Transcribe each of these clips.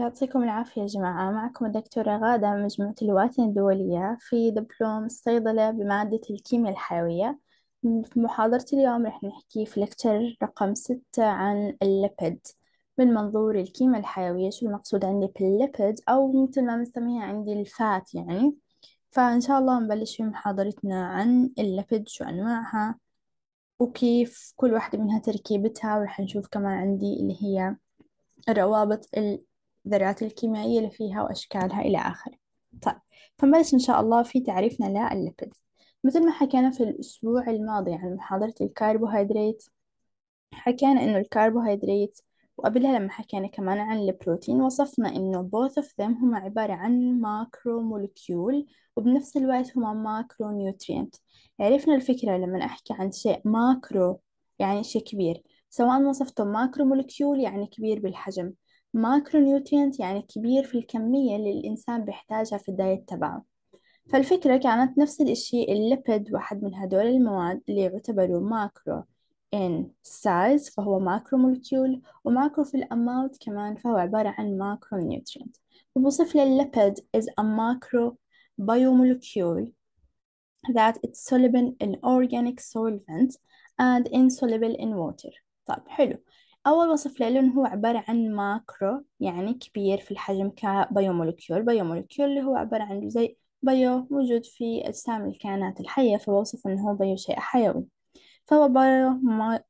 يعطيكم العافية يا جماعة معكم الدكتورة غادة من مجموعة الواتن الدولية في دبلوم الصيدلة بمادة الكيمياء الحيوية في محاضرة اليوم رح نحكي في لكتر رقم ستة عن الليبيد من منظور الكيمياء الحيوية شو المقصود عندي بالليبيد أو مثل ما بنسميها عندي الفات يعني فإن شاء الله نبلش في محاضرتنا عن الليبيد شو أنواعها وكيف كل واحدة منها تركيبتها ورح نشوف كمان عندي اللي هي الروابط الذرات الكيميائية اللي فيها وأشكالها إلى آخره طيب فنبلش إن شاء الله في تعريفنا للليبيد مثل ما حكينا في الأسبوع الماضي عن محاضرة الكربوهيدرات حكينا إنه الكربوهيدرات وقبلها لما حكينا كمان عن البروتين وصفنا إنه both of them هما عبارة عن ماكرو مولكيول وبنفس الوقت هما ماكرو نيوترينت عرفنا الفكرة لما أحكي عن شيء ماكرو يعني شيء كبير سواء وصفته ماكرو مولكيول يعني كبير بالحجم ماكرو يعني كبير في الكمية اللي الإنسان بيحتاجها في الدايت تبعه فالفكرة كانت نفس الإشي الليبيد واحد من هدول المواد اللي يعتبروا ماكرو in size فهو ماكرو مولكيول وماكرو في الأماوت كمان فهو عبارة عن ماكرو نيوترينت فبوصف لي الليبيد is a macro biomolecule that it's soluble in organic solvents and insoluble in water طيب حلو أول وصف له إنه هو عبارة عن ماكرو يعني كبير في الحجم كبيومولكيول بيومولكيول اللي هو عبارة عن زي بيو موجود في أجسام الكائنات الحية فوصف إنه هو بيو شيء حيوي فهو بيو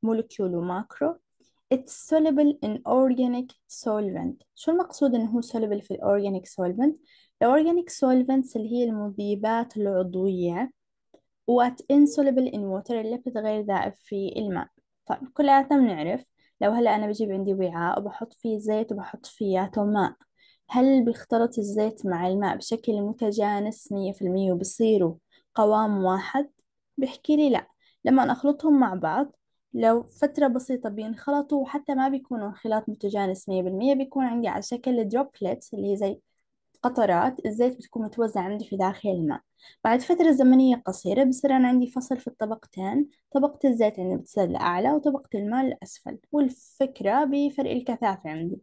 مولكيول وماكرو It's soluble in organic solvent شو المقصود إنه هو soluble في organic solvent؟ organic solvents اللي هي المذيبات العضوية what insoluble in water اللي بتغير ذائب في الماء فكلياتنا طيب، بنعرف لو هلا أنا بجيب عندي وعاء وبحط فيه زيت وبحط فياته ماء هل بيختلط الزيت مع الماء بشكل متجانس مية في المية وبصيروا قوام واحد بحكي لي لأ لما أنا أخلطهم مع بعض لو فترة بسيطة بينخلطوا وحتى ما بيكونوا انخلاط متجانس مية بالمية بيكون عندي على شكل دروبلت اللي هي زي قطرات الزيت بتكون متوزعة عندي في داخل الماء بعد فترة زمنية قصيرة بصير أنا عندي فصل في الطبقتين طبقة الزيت عندي بتصير لأعلى وطبقة الماء الأسفل والفكرة بفرق الكثافة عندي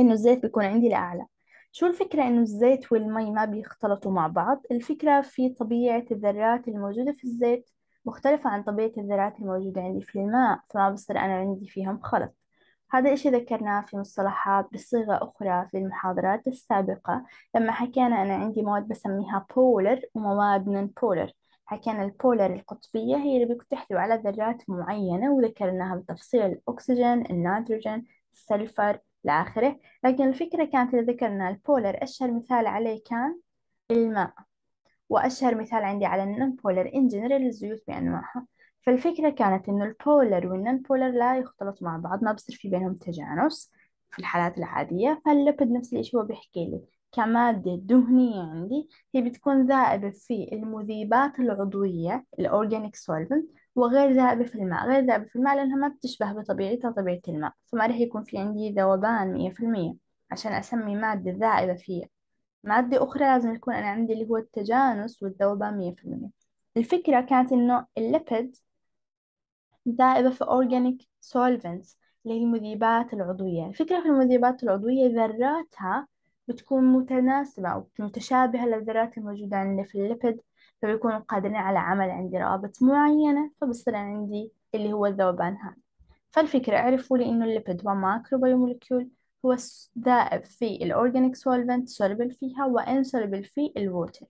إنه الزيت بيكون عندي لأعلى شو الفكرة إنه الزيت والمي ما بيختلطوا مع بعض الفكرة في طبيعة الذرات الموجودة في الزيت مختلفة عن طبيعة الذرات الموجودة عندي في الماء فما بصير أنا عندي فيهم خلط هذا الشيء ذكرناه في مصطلحات بصيغة أخرى في المحاضرات السابقة لما حكينا أنا عندي مواد بسميها بولر ومواد نون بولر حكينا البولر القطبية هي اللي بتحتوي على ذرات معينة وذكرناها بتفصيل الأكسجين النيتروجين السلفر لآخره لكن الفكرة كانت إذا ذكرنا البولر أشهر مثال عليه كان الماء وأشهر مثال عندي على النون بولر إن جنرال الزيوت بأنواعها فالفكرة كانت إنه البولر والنن بولر لا يختلط مع بعض ما بصير في بينهم تجانس في الحالات العادية فاللبد نفس الإشي هو بيحكي لي كمادة دهنية عندي هي بتكون ذائبة في المذيبات العضوية الأورجانيك سولفنت وغير ذائبة في الماء غير ذائبة في الماء لأنها ما بتشبه بطبيعتها طبيعة الماء فما رح يكون في عندي ذوبان مية في المية عشان أسمي مادة ذائبة فيها مادة أخرى لازم يكون أنا عندي اللي هو التجانس والذوبان مية في المية الفكرة كانت إنه الليبيد دائبة في organic solvents اللي هي المذيبات العضوية الفكرة في المذيبات العضوية ذراتها بتكون متناسبة أو متشابهة للذرات الموجودة عندنا في الليبيد فبيكونوا قادرين على عمل عندي روابط معينة فبصير عندي اللي هو الذوبان هذا فالفكرة اعرفوا لي إنه الليبيد بيوموليكيول هو ذائب في الأورجانيك سولفنت سولبل فيها وإنسولبل في الووتر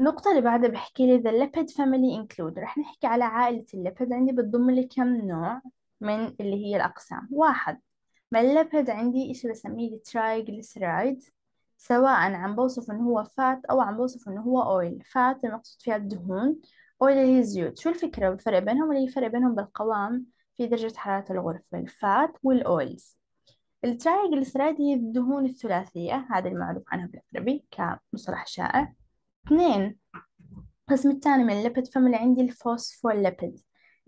النقطة اللي بعدها بحكي لي the lipid family include رح نحكي على عائلة الليبيد عندي بتضم لي كم نوع من اللي هي الأقسام واحد ما الليبيد عندي إيش بسميه triglyceride سواء عم بوصف إنه هو فات أو عم بوصف إنه هو oil فات المقصود فيها الدهون oil اللي هي الزيوت شو الفكرة والفرق بينهم اللي الفرق بينهم بالقوام في درجة حرارة الغرفة الفات والأويلز الترايجلسرايد هي الدهون الثلاثية هذا المعروف عنها بالعربي كمصطلح شائع اثنين القسم الثاني من الليبيد فاميلي عندي الفوسفوليبيد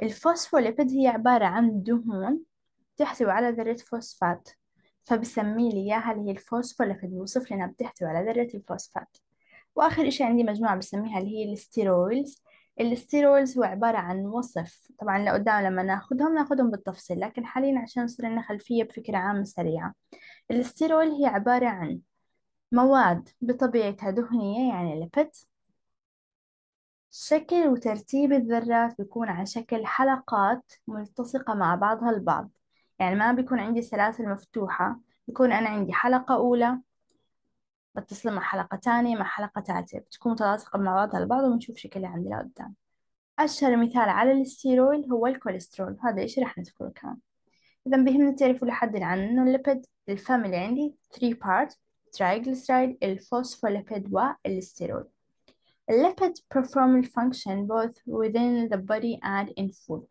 الفوسفوليبيد هي عبارة عن دهون تحتوي على ذرة فوسفات فبسمي لي إياها اللي هي الفوسفوليبيد بوصف لي إنها بتحتوي على ذرة الفوسفات وآخر إشي عندي مجموعة بسميها اللي هي الستيرويلز الستيرويلز هو عبارة عن وصف طبعا لقدام لما ناخدهم ناخدهم بالتفصيل لكن حاليا عشان يصير لنا خلفية بفكرة عامة سريعة الستيرويل هي عبارة عن مواد بطبيعتها دهنية يعني ليبيد شكل وترتيب الذرات بيكون على شكل حلقات ملتصقة مع بعضها البعض يعني ما بيكون عندي سلاسل مفتوحة بيكون أنا عندي حلقة أولى بتصل مع حلقة تانية مع حلقة تالتة بتكون متلاصقة مع بعضها البعض وبنشوف شكلها عندنا قدام أشهر مثال على الستيرويد هو الكوليسترول هذا إشي رح نذكره كمان إذا بهمنا تعرفوا لحد عن إنه الليبيد الفم اللي عندي 3 بارت الترiglyceride الفوسفوليبيد والستيرول Lipids perform function both within the body and in food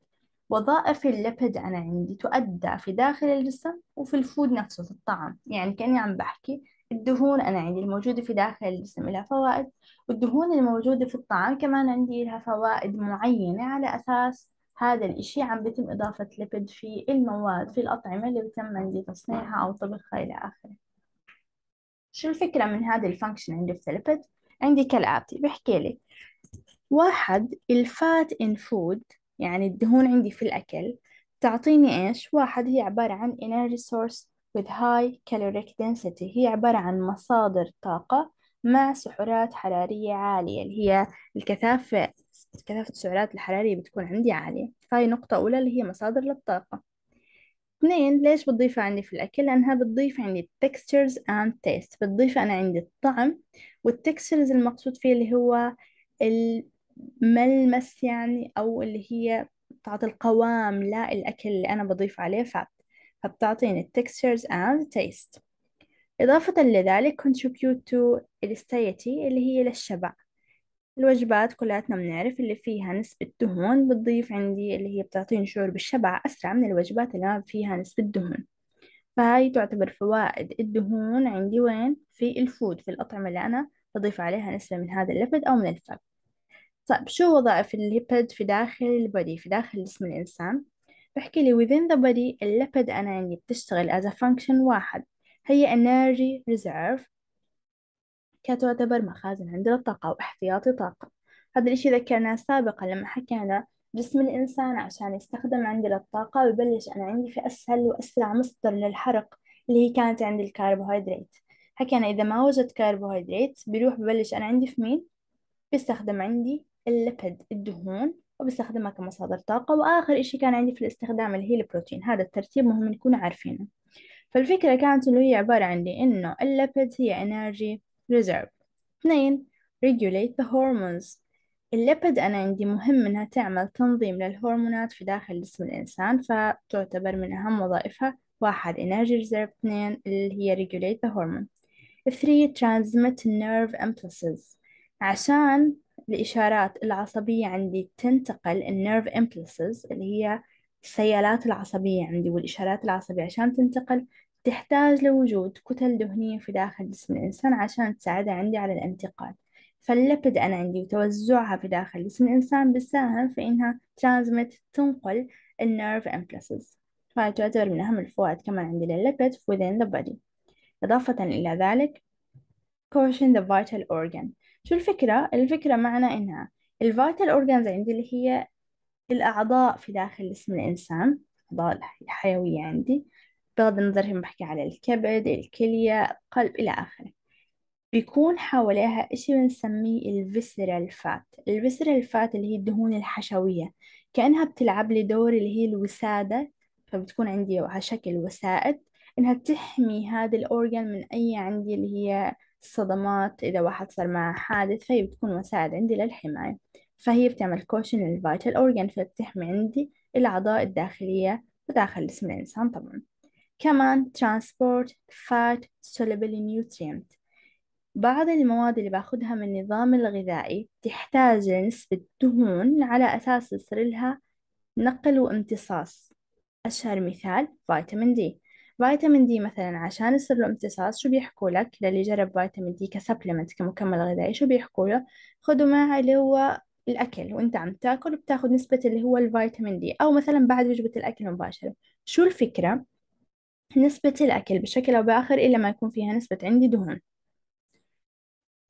وظائف الليبيد أنا عندي تؤدى في داخل الجسم وفي الفود نفسه في الطعام يعني كأني عم بحكي الدهون أنا عندي الموجودة في داخل الجسم لها فوائد والدهون الموجودة في الطعام كمان عندي لها فوائد معينة على أساس هذا الإشي عم بتم إضافة ليبيد في المواد في الأطعمة اللي بتم عندي تصنيعها أو طبخها إلى آخره شو الفكرة من هذه الفانكشن عندي في الثلبد عندي كالآتي بحكي لي واحد الفات ان فود يعني الدهون عندي في الأكل تعطيني إيش واحد هي عبارة عن energy source with high caloric density هي عبارة عن مصادر طاقة مع سعرات حرارية عالية اللي هي الكثافة كثافة السعرات الحرارية بتكون عندي عالية هاي نقطة أولى اللي هي مصادر للطاقة اثنين ليش بتضيف عندي في الأكل لأنها بتضيف عندي textures and taste بتضيف أنا عندي الطعم والtextures المقصود فيه اللي هو الملمس يعني أو اللي هي بتعطي القوام لا الأكل اللي أنا بضيف عليه فات فبتعطيني textures and taste إضافة لذلك contribute to satiety اللي هي للشبع الوجبات كلياتنا بنعرف اللي فيها نسبة دهون بتضيف عندي اللي هي بتعطيني شعور بالشبع أسرع من الوجبات اللي ما فيها نسبة دهون فهاي تعتبر فوائد الدهون عندي وين في الفود في الأطعمة اللي أنا بضيف عليها نسبة من هذا الليبيد أو من الفات طيب شو وظائف الليبيد في داخل البودي في داخل جسم الإنسان بحكي لي within the body الليبيد أنا عندي بتشتغل as a function واحد هي energy reserve كانت تعتبر مخازن عندنا الطاقة واحتياطي طاقة هذا الإشي ذكرناه سابقا لما حكينا جسم الإنسان عشان يستخدم عندنا الطاقة ببلش أنا عندي في أسهل وأسرع مصدر للحرق اللي هي كانت عند الكربوهيدرات حكينا إذا ما وجد كربوهيدرات بيروح ببلش أنا عندي في مين بيستخدم عندي الليبيد الدهون وبستخدمها كمصادر طاقة وآخر إشي كان عندي في الاستخدام اللي هي البروتين هذا الترتيب مهم نكون عارفينه فالفكرة كانت اللي هي عبارة عندي إنه الليبيد هي إنرجي reserve اثنين regulate the hormones الليبد أنا عندي مهم إنها تعمل تنظيم للهرمونات في داخل جسم الإنسان فتعتبر من أهم وظائفها واحد energy reserve اثنين اللي هي regulate the hormone 3 transmit nerve impulses عشان الإشارات العصبية عندي تنتقل النيرف impulses اللي هي السيالات العصبية عندي والإشارات العصبية عشان تنتقل تحتاج لوجود كتل دهنية في داخل جسم الإنسان عشان تساعده عندي على الانتقال فاللبد أنا عندي وتوزعها في داخل جسم الإنسان بيساهم في إنها ترانزمت تنقل النيرف impulses فهي تعتبر من أهم الفوائد كمان عندي اللبد within the body إضافة إلى ذلك caution the vital organ شو الفكرة؟ الفكرة معنى إنها الفيتال أورجانز عندي اللي هي الأعضاء في داخل جسم الإنسان أعضاء الحيوية عندي بغض النظر هم بحكي على الكبد الكلية القلب إلى آخره بيكون حواليها إشي بنسميه الفسر الفات الفسر الفات اللي هي الدهون الحشوية كأنها بتلعب لي دور اللي هي الوسادة فبتكون عندي على شكل وسائد إنها تحمي هذا الأورجان من أي عندي اللي هي صدمات إذا واحد صار معه حادث فهي بتكون وسائد عندي للحماية فهي بتعمل كوشن للفيتال أورجان فبتحمي عندي الأعضاء الداخلية وداخل جسم الإنسان طبعا كمان transport fat soluble nutrient بعض المواد اللي باخدها من النظام الغذائي تحتاج لنسبة دهون على أساس يصير لها نقل وامتصاص أشهر مثال فيتامين دي فيتامين دي مثلا عشان يصير له امتصاص شو بيحكوا لك للي جرب فيتامين دي كسبلمنت كمكمل غذائي شو بيحكوا له خدوا معه اللي هو الأكل وأنت عم تاكل بتاخد نسبة اللي هو الفيتامين دي أو مثلا بعد وجبة الأكل مباشرة شو الفكرة نسبة الأكل بشكل أو بآخر إلا ما يكون فيها نسبة عندي دهون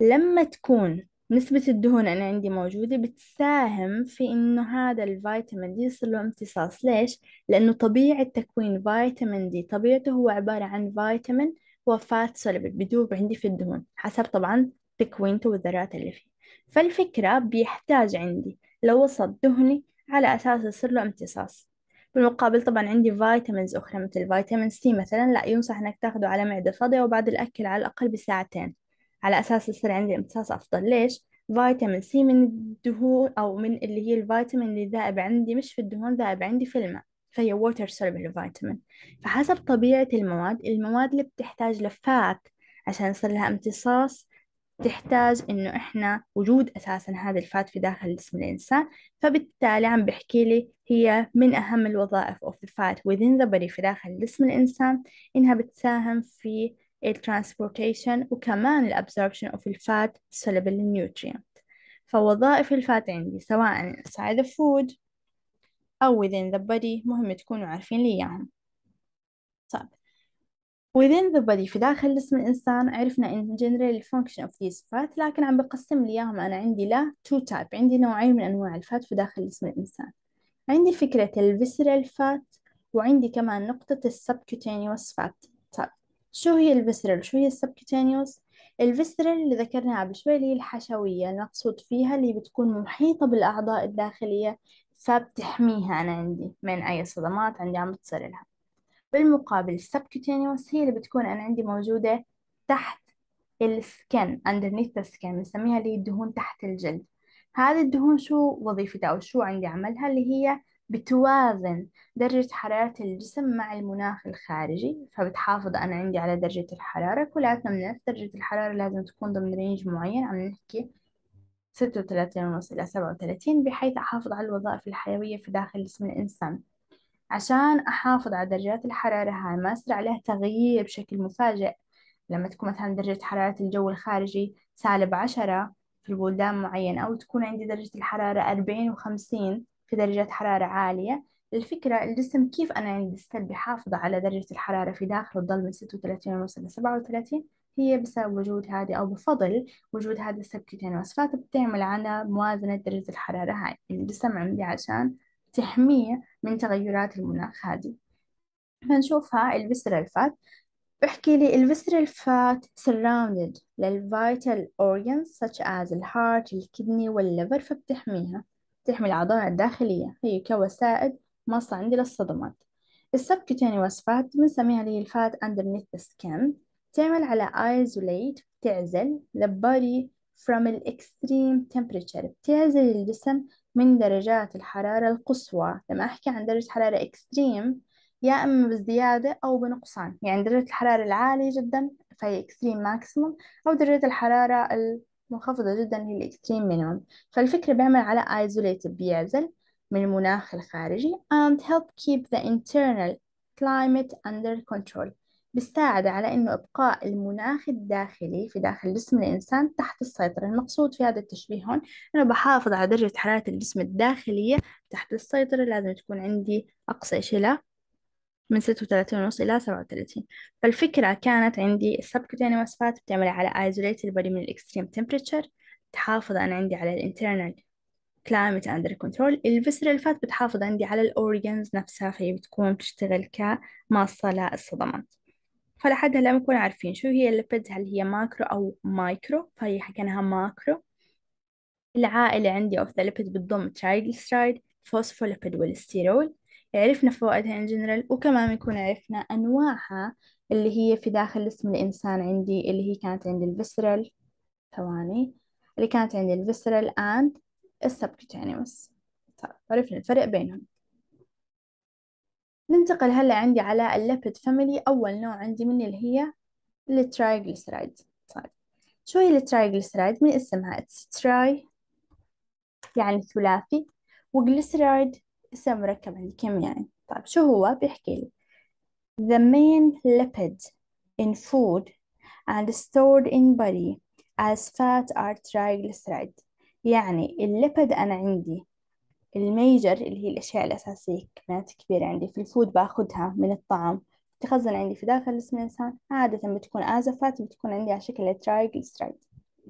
لما تكون نسبة الدهون أنا عندي موجودة بتساهم في إنه هذا الفيتامين دي يصير له امتصاص ليش؟ لأنه طبيعة تكوين فيتامين دي طبيعته هو عبارة عن فيتامين وفات صلب بدوب عندي في الدهون حسب طبعا تكوينته والذرات اللي فيه فالفكرة بيحتاج عندي لو وصل دهني على أساس يصير له امتصاص بالمقابل طبعا عندي فيتامينز أخرى مثل فيتامين سي مثلا لا ينصح إنك تاخده على معدة فاضية وبعد الأكل على الأقل بساعتين على أساس يصير عندي امتصاص أفضل ليش؟ فيتامين سي من الدهون أو من اللي هي الفيتامين اللي ذائب عندي مش في الدهون ذائب عندي في الماء فهي ووتر soluble فيتامين فحسب طبيعة المواد المواد اللي بتحتاج لفات عشان يصير لها امتصاص تحتاج إنه إحنا وجود أساسا هذا الفات في داخل جسم الإنسان فبالتالي عم بحكي لي هي من أهم الوظائف of the fat within the body في داخل جسم الإنسان إنها بتساهم في الترانسبورتيشن وكمان الابسوربشن اوف الفات soluble نيوترينت فوظائف الفات عندي سواء سايد the food أو within the body مهم تكونوا عارفين لي إياهم طيب within the body في داخل جسم الإنسان عرفنا in general function of these fat لكن عم بقسم لي إياهم أنا عندي له two type عندي نوعين من أنواع الفات في داخل جسم الإنسان عندي فكرة الفيسرال فات وعندي كمان نقطة السبكوتينيوس فات طيب شو هي الفيسرال شو هي السبكوتينيوس الفيسرال اللي ذكرناها قبل شوي اللي هي الحشوية المقصود فيها اللي بتكون محيطة بالأعضاء الداخلية فبتحميها أنا عندي من أي صدمات عندي عم بتصير لها بالمقابل السبكوتينيوس هي اللي بتكون أنا عندي موجودة تحت السكن underneath the skin بنسميها اللي هي الدهون تحت الجلد هذه الدهون شو وظيفتها أو شو عندي عملها اللي هي بتوازن درجة حرارة الجسم مع المناخ الخارجي فبتحافظ أنا عندي على درجة الحرارة كلاتنا بنعرف درجة الحرارة لازم تكون ضمن رينج معين عم نحكي ستة وثلاثين ونص إلى سبعة وثلاثين بحيث أحافظ على الوظائف الحيوية في داخل جسم الإنسان عشان أحافظ على درجات الحرارة هاي ما يصير عليها تغيير بشكل مفاجئ لما تكون مثلا درجة حرارة الجو الخارجي سالب عشرة في البلدان معينة أو تكون عندي درجة الحرارة أربعين وخمسين في درجات حرارة عالية الفكرة الجسم كيف أنا عندي السلب يحافظ على درجة الحرارة في داخله تضل من ستة وثلاثين ونص لسبعة وثلاثين هي بسبب وجود هذه أو بفضل وجود هذه السبكتين وصفات بتعمل على موازنة درجة الحرارة هاي الجسم يعني عندي عشان تحميه من تغيرات المناخ هذه فنشوفها البسر الفات بحكي لي البسر fat surrounded للفيتال organs such as الهارت الكدني والليفر فبتحميها تحمي الأعضاء الداخلية هي كوسائد مصل عندي للصدمات السبكوتينيوس fat بنسميها اللي هي الفات underneath the skin تعمل على isolate بتعزل the body from the extreme temperature بتعزل الجسم من درجات الحرارة القصوى لما أحكي عن درجة حرارة إكستريم يا إما بزيادة أو بنقصان يعني درجة الحرارة العالية جدا فهي إكستريم ماكسيموم أو درجة الحرارة المنخفضة جدا هي الإكستريم مينيموم فالفكرة بيعمل على isolated بيعزل من المناخ الخارجي and help keep the internal climate under control بيساعد على إنه إبقاء المناخ الداخلي في داخل جسم الإنسان تحت السيطرة المقصود في هذا التشبيه هون أنا بحافظ على درجة حرارة الجسم الداخلية تحت السيطرة لازم تكون عندي أقصى لا من 36 ونص إلى 37 فالفكرة كانت عندي السبكوتينيوس وصفات بتعمل على isolate البody من الإكستريم temperature تحافظ أنا عندي على الانترنال climate under control الفسرال فات بتحافظ عندي على الأورجنز نفسها فهي بتكون بتشتغل كماصة للصدمات فلحد لم بنكون عارفين شو هي الليبيدز هل هي ماكرو أو مايكرو فهي حكيناها ماكرو العائلة عندي of the ليبيد بتضم triglyceride phospholipid والستيرول عرفنا فوائدها in general وكمان بنكون عرفنا أنواعها اللي هي في داخل جسم الإنسان عندي اللي هي كانت عندي الفيسرال ثواني اللي كانت عندي الفيسرال and السبكوتينيوس طيب، عرفنا الفرق بينهم ننتقل هلا عندي على الليبيد فاميلي أول نوع عندي من اللي هي الترايجلسرايد طيب شو هي الترايجلسرايد من اسمها It's تراي يعني ثلاثي وجلسرايد اسم مركب عندي كم يعني طيب شو هو بيحكي لي the main lipid in food and stored in body as fat are triglyceride يعني الليبيد أنا عندي الميجر اللي هي الأشياء الأساسية كميات كبيرة عندي في الفود باخدها من الطعام تخزن عندي في داخل جسم الإنسان عادة بتكون آزفات بتكون عندي على شكل الترايجلسترايد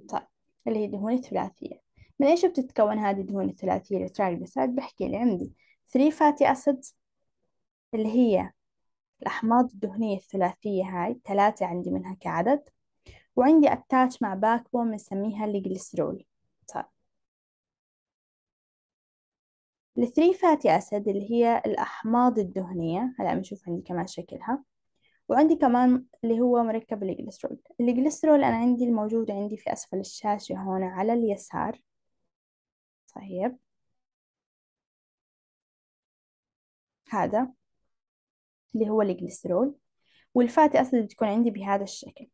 طيب اللي هي الدهون الثلاثية من إيش بتتكون هذه الدهون الثلاثية الترايجلسترايد بحكي لي عندي 3 فاتي أسيدز اللي هي الأحماض الدهنية الثلاثية هاي ثلاثة عندي منها كعدد وعندي أتاتش مع باك بون بنسميها الجلسترول الثري فاتي أسيد اللي هي الأحماض الدهنية هلأ بنشوف عندي كمان شكلها وعندي كمان اللي هو مركب الجلسترول الجلسترول أنا عندي الموجود عندي في أسفل الشاشة هون على اليسار طيب هذا اللي هو الجليسرول والفاتي أسيد بتكون عندي بهذا الشكل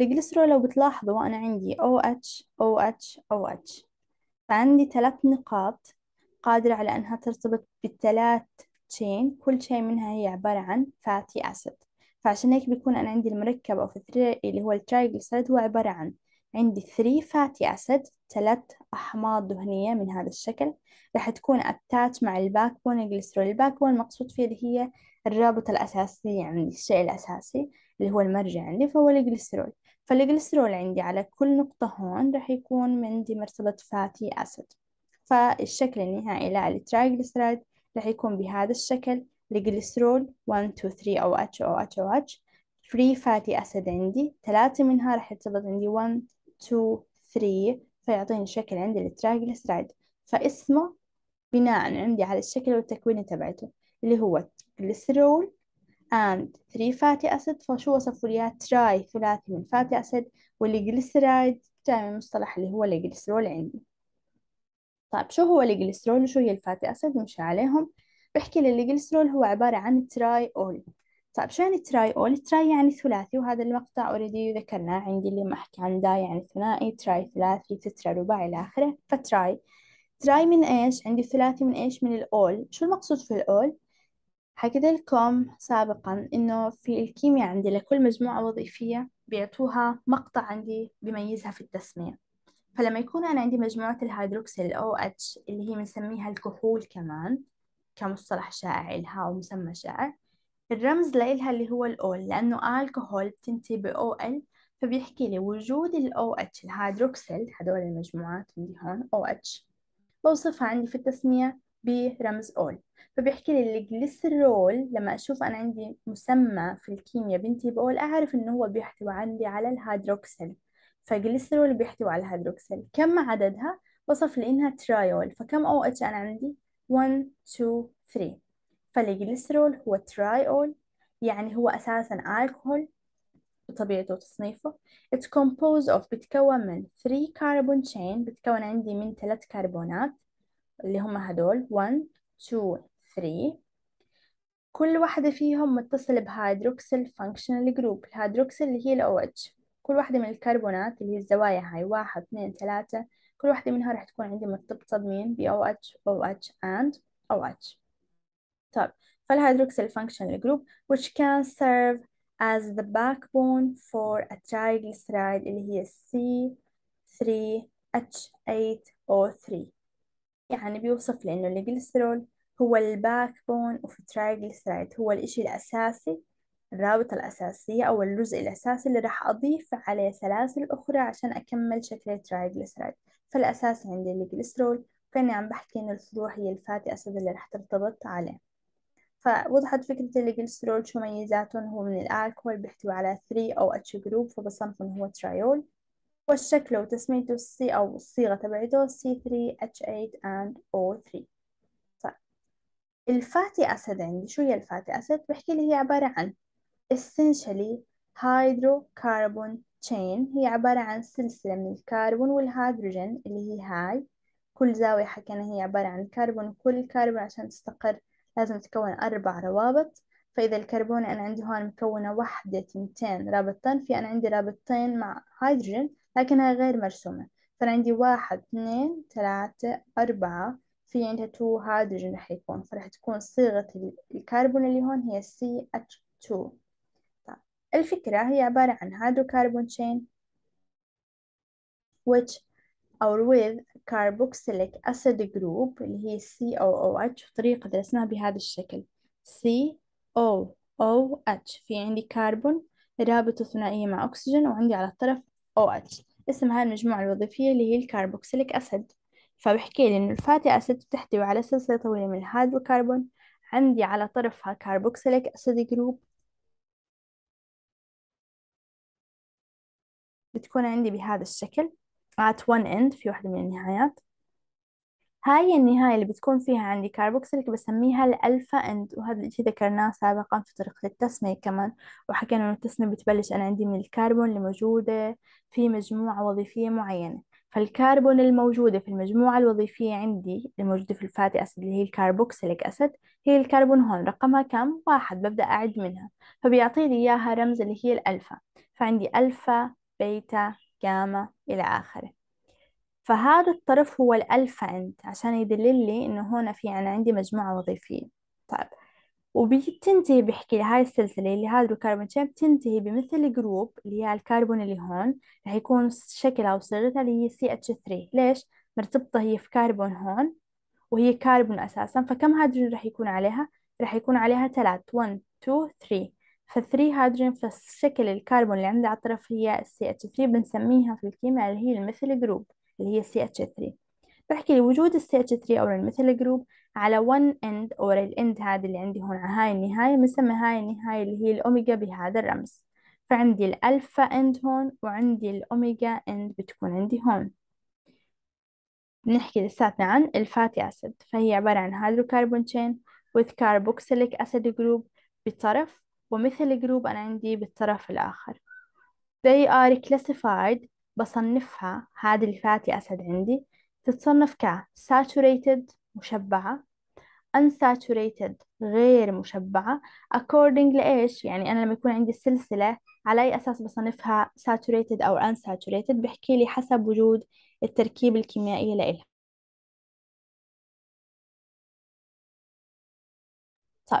الجلسترول لو بتلاحظوا أنا عندي OH OH OH فعندي ثلاث نقاط قادرة على أنها ترتبط بالثلاث تشين كل شيء منها هي عبارة عن فاتي أسيد فعشان هيك بيكون أنا عندي المركب أو في اللي هو الترايجليسيريد هو عبارة عن عندي 3 فاتي أسيد ثلاث أحماض دهنية من هذا الشكل راح تكون أتاتش مع الباك بون الجليسرول الباك بون المقصود فيه اللي هي الرابط الأساسي عندي الشيء الأساسي اللي هو المرجع عندي فهو الجلسترول فالجلسترول عندي على كل نقطة هون راح يكون عندي مرتبط فاتي أسيد فالشكل النهائي للترايجليسرايد راح يكون بهذا الشكل الجلسرول 1 2 3 او اتش او اتش او اتش فري فاتي اسيد عندي ثلاثة منها راح يرتبط عندي 1 2 3 فيعطيني شكل عندي الترايجليسرايد فاسمه بناء عندي على الشكل والتكوين تبعته اللي هو glycerol and 3 fatty acid فشو وصفوا لي تراي ثلاثي من فاتي أسيد والجلسرايد جاي المصطلح اللي هو الجلسرول عندي طيب شو هو الجلسترول وشو هي الفاتي أسيد نمشي عليهم بحكي للجلسترول هو عبارة عن تراي أول طيب شو يعني تراي أول تراي يعني ثلاثي وهذا المقطع أوريدي ذكرناه عندي اللي ما أحكي عن دا يعني ثنائي تراي ثلاثي تترا رباعي إلى آخره فتراي تراي من إيش عندي ثلاثي من إيش من الأول شو المقصود في الأول حكيت لكم سابقا إنه في الكيمياء عندي لكل مجموعة وظيفية بيعطوها مقطع عندي بميزها في التسمية فلما يكون أنا عندي مجموعة الهيدروكسيل أو OH اللي هي بنسميها الكحول كمان كمصطلح شائع إلها أو مسمى شائع الرمز لإلها اللي هو الأول لأنه الكحول بتنتهي ب ال فبيحكي لي وجود ال OH الهيدروكسيل هدول المجموعات اللي هون OH بوصفها عندي في التسمية برمز أول فبيحكي لي الجليسرول لما أشوف أنا عندي مسمى في الكيمياء بنتي بقول أعرف إنه هو بيحتوي عندي على الهيدروكسيل فالجليسرول اللي بيحتوي على الهيدروكسيل كم عددها وصف لي إنها ترايول فكم OH أنا عندي 1 2 3 فالجليسرول هو ترايول يعني هو أساسا الكحول بطبيعته وتصنيفه It's composed of بتكون من 3 carbon chain بتكون عندي من 3 كربونات اللي هم هدول 1 2 3 كل واحدة فيهم متصلة بهيدروكسيل functional group الهيدروكسيل اللي هي الـ OH كل واحدة من الكربونات اللي هي الزوايا هاي واحد اثنين ثلاثة كل واحدة منها راح تكون عندي مرتبطة بمين ب OH OH and OH طب فالهيدروكسيل functional group which can serve as the backbone for a triglyceride اللي هي C3H8O3 يعني بيوصف لي إنه الجلسترول هو الباك بون اوف ترايجليسرايد هو الإشي الأساسي الرابطة الأساسية أو الجزء الأساسي اللي راح أضيف عليه سلاسل أخرى عشان أكمل شكل الترايجليسرايد فالأساسي عندي الجليسرول كأني عم بحكي إن الفروع هي الفاتي أسيد اللي راح ترتبط عليه فوضحت فكرة الجليسرول شو ميزاته هو من الألكول بيحتوي على 3 أو اتش جروب فبصنفه إنه هو ترايول والشكل وتسميته السي أو الصيغة تبعته C3H8 and O3 الفاتي أسيد عندي شو هي الفاتي أسيد؟ بحكي لي هي عبارة عن essentially hydrocarbon chain هي عبارة عن سلسلة من الكربون والهيدروجين اللي هي هاي كل زاوية حكينا هي عبارة عن كربون وكل كربون عشان تستقر لازم تكون أربع روابط فإذا الكربون أنا عندي هون مكونة واحدة تنتين رابطتين في أنا عندي رابطتين مع هيدروجين لكنها غير مرسومة فأنا عندي واحد اثنين ثلاثة أربعة في عندها تو هيدروجين رح يكون فرح تكون صيغة الكربون اللي هون هي CH2 الفكرة هي عبارة عن hydrocarbon chain which or with carboxylic acid group اللي هي COOH طريقة درسناها بهذا الشكل COOH في عندي carbon رابطة ثنائية مع أكسجين وعندي على الطرف OH اسمها المجموعة الوظيفية اللي هي الكاربوكسيليك أسيد فبحكي لي إن الفاتي أسيد بتحتوي على سلسلة طويلة من الهيدروكربون عندي على طرفها كاربوكسيليك أسيد جروب بتكون عندي بهذا الشكل at one end في واحدة من النهايات هاي النهاية اللي بتكون فيها عندي كاربوكسيليك بسميها الألفا إند وهذا الشيء ذكرناه سابقا في طريقة التسمية كمان وحكينا إنه التسمية بتبلش أنا عندي من الكربون اللي موجودة في مجموعة وظيفية معينة فالكربون الموجودة في المجموعة الوظيفية عندي الموجودة في الفاتي أسيد اللي هي الكاربوكسيليك أسيد هي الكربون هون رقمها كم؟ واحد ببدأ أعد منها فبيعطيني إياها رمز اللي هي الألفا فعندي ألفا بيتا جاما إلى آخره فهذا الطرف هو الألفا عند عشان يدل لي إنه هنا في أنا عندي مجموعة وظيفية طيب وبتنتهي بحكي لي هاي السلسلة اللي هيدروكربون تشين بتنتهي بمثل جروب اللي هي الكربون اللي هون رح يكون شكلها وصيغتها اللي هي سي اتش 3 ليش؟ مرتبطة هي في كربون هون وهي كربون أساسا فكم هيدروجين رح يكون عليها؟ رح يكون عليها ثلاث 1 2 3 فالثري هيدروجين فالشكل الكربون اللي عندي على الطرف هي السي اتش 3 بنسميها في الكيمياء اللي هي المثل جروب اللي هي سي اتش 3 بحكي لوجود وجود السي اتش 3 او المثل جروب على one end أو الاند هذا اللي عندي هون على هاي النهاية بنسمي هاي النهاية اللي هي الأوميجا بهذا الرمز فعندي الألفا اند هون وعندي الأوميجا اند بتكون عندي هون بنحكي لساتنا عن الفاتي أسيد فهي عبارة عن هيدروكربون تشين وذ carboxylic acid group بطرف ومثل جروب أنا عندي بالطرف الآخر they are classified بصنفها هذه اللي فاتي أسد عندي تتصنف ك saturated مشبعة unsaturated غير مشبعة according لإيش يعني أنا لما يكون عندي السلسلة على أي أساس بصنفها saturated أو unsaturated بحكي لي حسب وجود التركيب الكيميائية لإلها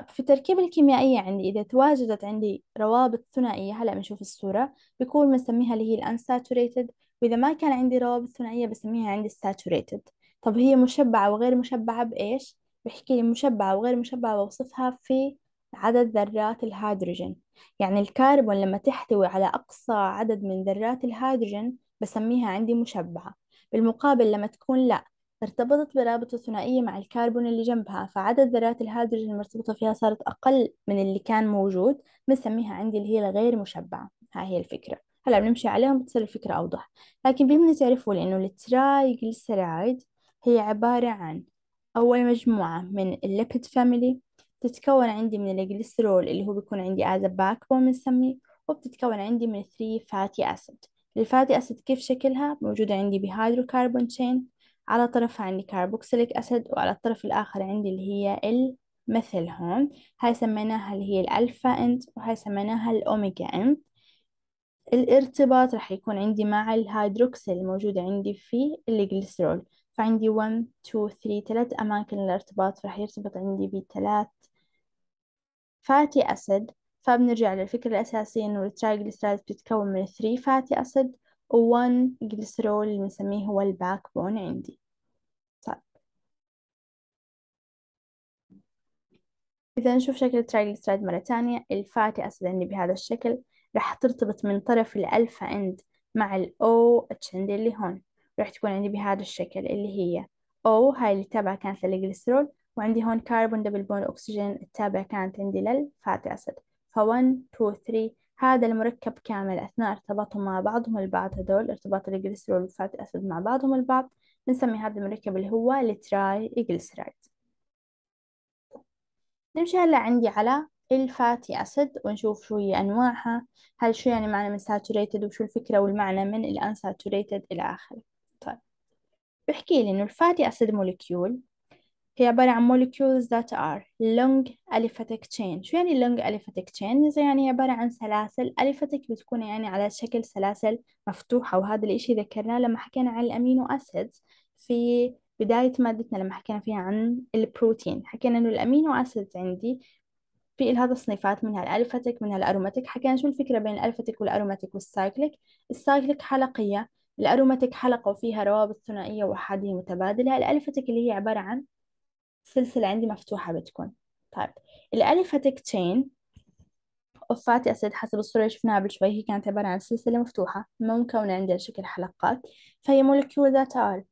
طيب في التركيبة الكيميائية عندي إذا تواجدت عندي روابط ثنائية هلأ بنشوف الصورة بيكون بنسميها اللي هي الأنساتوريتد وإذا ما كان عندي روابط ثنائية بسميها عندي الساتوريتد طب هي مشبعة وغير مشبعة بإيش؟ بحكي لي مشبعة وغير مشبعة بوصفها في عدد ذرات الهيدروجين يعني الكربون لما تحتوي على أقصى عدد من ذرات الهيدروجين بسميها عندي مشبعة بالمقابل لما تكون لا ارتبطت برابطة ثنائية مع الكربون اللي جنبها فعدد ذرات الهيدروجين المرتبطة فيها صارت أقل من اللي كان موجود بنسميها عندي اللي هي الغير مشبعة ها هي الفكرة هلا بنمشي عليهم بتصير الفكرة أوضح لكن بيهمني تعرفوا لأنه الترايجلسرايد هي عبارة عن أول مجموعة من الليبيد فاميلي تتكون عندي من الجلسترول اللي هو بيكون عندي از باك بون بنسميه وبتتكون عندي من 3 فاتي أسيد الفاتي أسيد كيف شكلها موجودة عندي بهيدروكربون تشين على طرف عندي كاربوكسيليك أسيد وعلى الطرف الآخر عندي اللي هي المثل هون هاي سميناها اللي هي الألفا إنت وهاي سميناها الأوميجا إنت الارتباط راح يكون عندي مع الهيدروكسيل الموجود عندي في الجليسرول فعندي 1 2 3 ثلاث أماكن الارتباط رح يرتبط عندي بثلاث فاتي أسيد فبنرجع للفكرة الأساسية إنه الترايجليسيرايد بتتكون من 3 فاتي أسيد وون جلسرول اللي بنسميه هو الباك بون عندي طيب إذا نشوف شكل الترايجليسرايد مرة تانية الفاتي أسيد عندي بهذا الشكل راح ترتبط من طرف الألفا عند مع الاو OH عندي اللي هون راح تكون عندي بهذا الشكل اللي هي O هاي اللي تابعة كانت للجلسترول وعندي هون كاربون دبل بون أكسجين التابعة كانت عندي للفاتي أسيد ف1 2 3 هذا المركب كامل أثناء ارتباطهم مع بعضهم البعض هذول ارتباط الجليسرول وفات أسد مع بعضهم البعض بنسمي هذا المركب اللي هو التراي نمشي هلا عندي على الفاتي أسد ونشوف شو هي أنواعها هل شو يعني معنى من saturated وشو الفكرة والمعنى من الأنساتوريتد إلى آخره طيب بحكي لي إنه الفاتي أسد موليكيول هي عبارة عن molecules that are long aliphatic chain شو يعني long aliphatic chain؟ يعني عبارة عن سلاسل aliphatic بتكون يعني على شكل سلاسل مفتوحة وهذا الإشي ذكرناه لما حكينا عن الأمينو أسيدز في بداية مادتنا لما حكينا فيها عن البروتين حكينا إنه الأمينو أسيدز عندي في لها تصنيفات منها الألفاتيك منها الأروماتيك حكينا شو الفكرة بين الألفاتيك والأروماتيك والسايكليك السايكليك حلقية الأروماتيك حلقة وفيها روابط ثنائية وأحادية متبادلة الألفاتيك اللي هي عبارة عن سلسلة عندي مفتوحة بتكون طيب الألف هتكتين of fatty حسب الصورة اللي شفناها قبل شوي هي كانت عبارة عن سلسلة مفتوحة مكونة عندها شكل حلقات فهي مولكيول ذات ار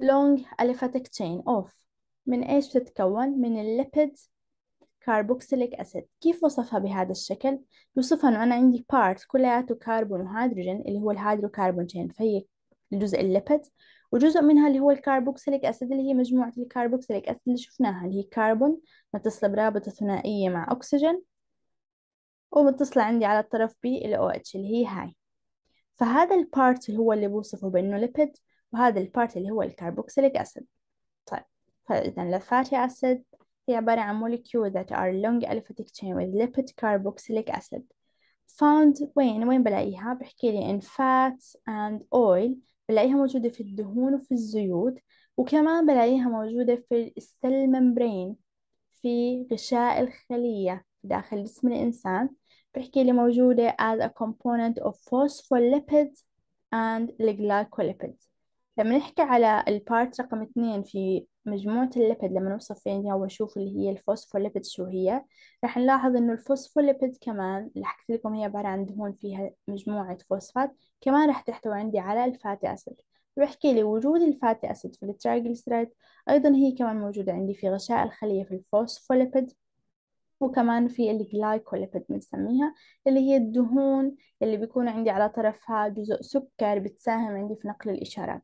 لونج ألفاتيك تشين اوف من إيش بتتكون؟ من الليبيد كاربوكسيليك أسيد كيف وصفها بهذا الشكل؟ يوصفها إنه أنا عندي بارت كلياته كربون وهيدروجين اللي هو الهيدروكربون تشين فهي الجزء الليبيد وجزء منها اللي هو الكاربوكسيليك أسيد اللي هي مجموعة الكاربوكسيليك أسيد اللي شفناها اللي هي كربون متصلة برابطة ثنائية مع أكسجين ومتصلة عندي على الطرف بي ال OH اللي هي هاي فهذا البارت هو اللي بوصفه بأنه ليبيد وهذا البارت اللي هو الكاربوكسيليك أسيد طيب فإذا الفاتي أسيد هي عبارة عن molecule that are long aliphatic chain with lipid carboxylic acid found وين وين بلاقيها بحكي لي in fats and oil بلاقيها موجودة في الدهون وفي الزيوت وكمان بلاقيها موجودة في السل ممبرين في غشاء الخلية داخل جسم الإنسان بحكي لي موجودة as a component of phospholipids and glycolipids لما نحكي على البارت رقم اثنين في مجموعة الليبيد لما نوصف فيها ونشوف اللي هي الفوسفوليبيد شو هي راح نلاحظ إنه الفوسفوليبيد كمان اللي حكيت لكم هي عبارة عن دهون فيها مجموعة فوسفات كمان راح تحتوي عندي على الفاتي أسيد بحكي طيب لي وجود الفاتي أسيد في الترايجليسيرايد أيضا هي كمان موجودة عندي في غشاء الخلية في الفوسفوليبيد وكمان في الجلايكوليبيد بنسميها اللي هي الدهون اللي بيكون عندي على طرفها جزء سكر بتساهم عندي في نقل الإشارات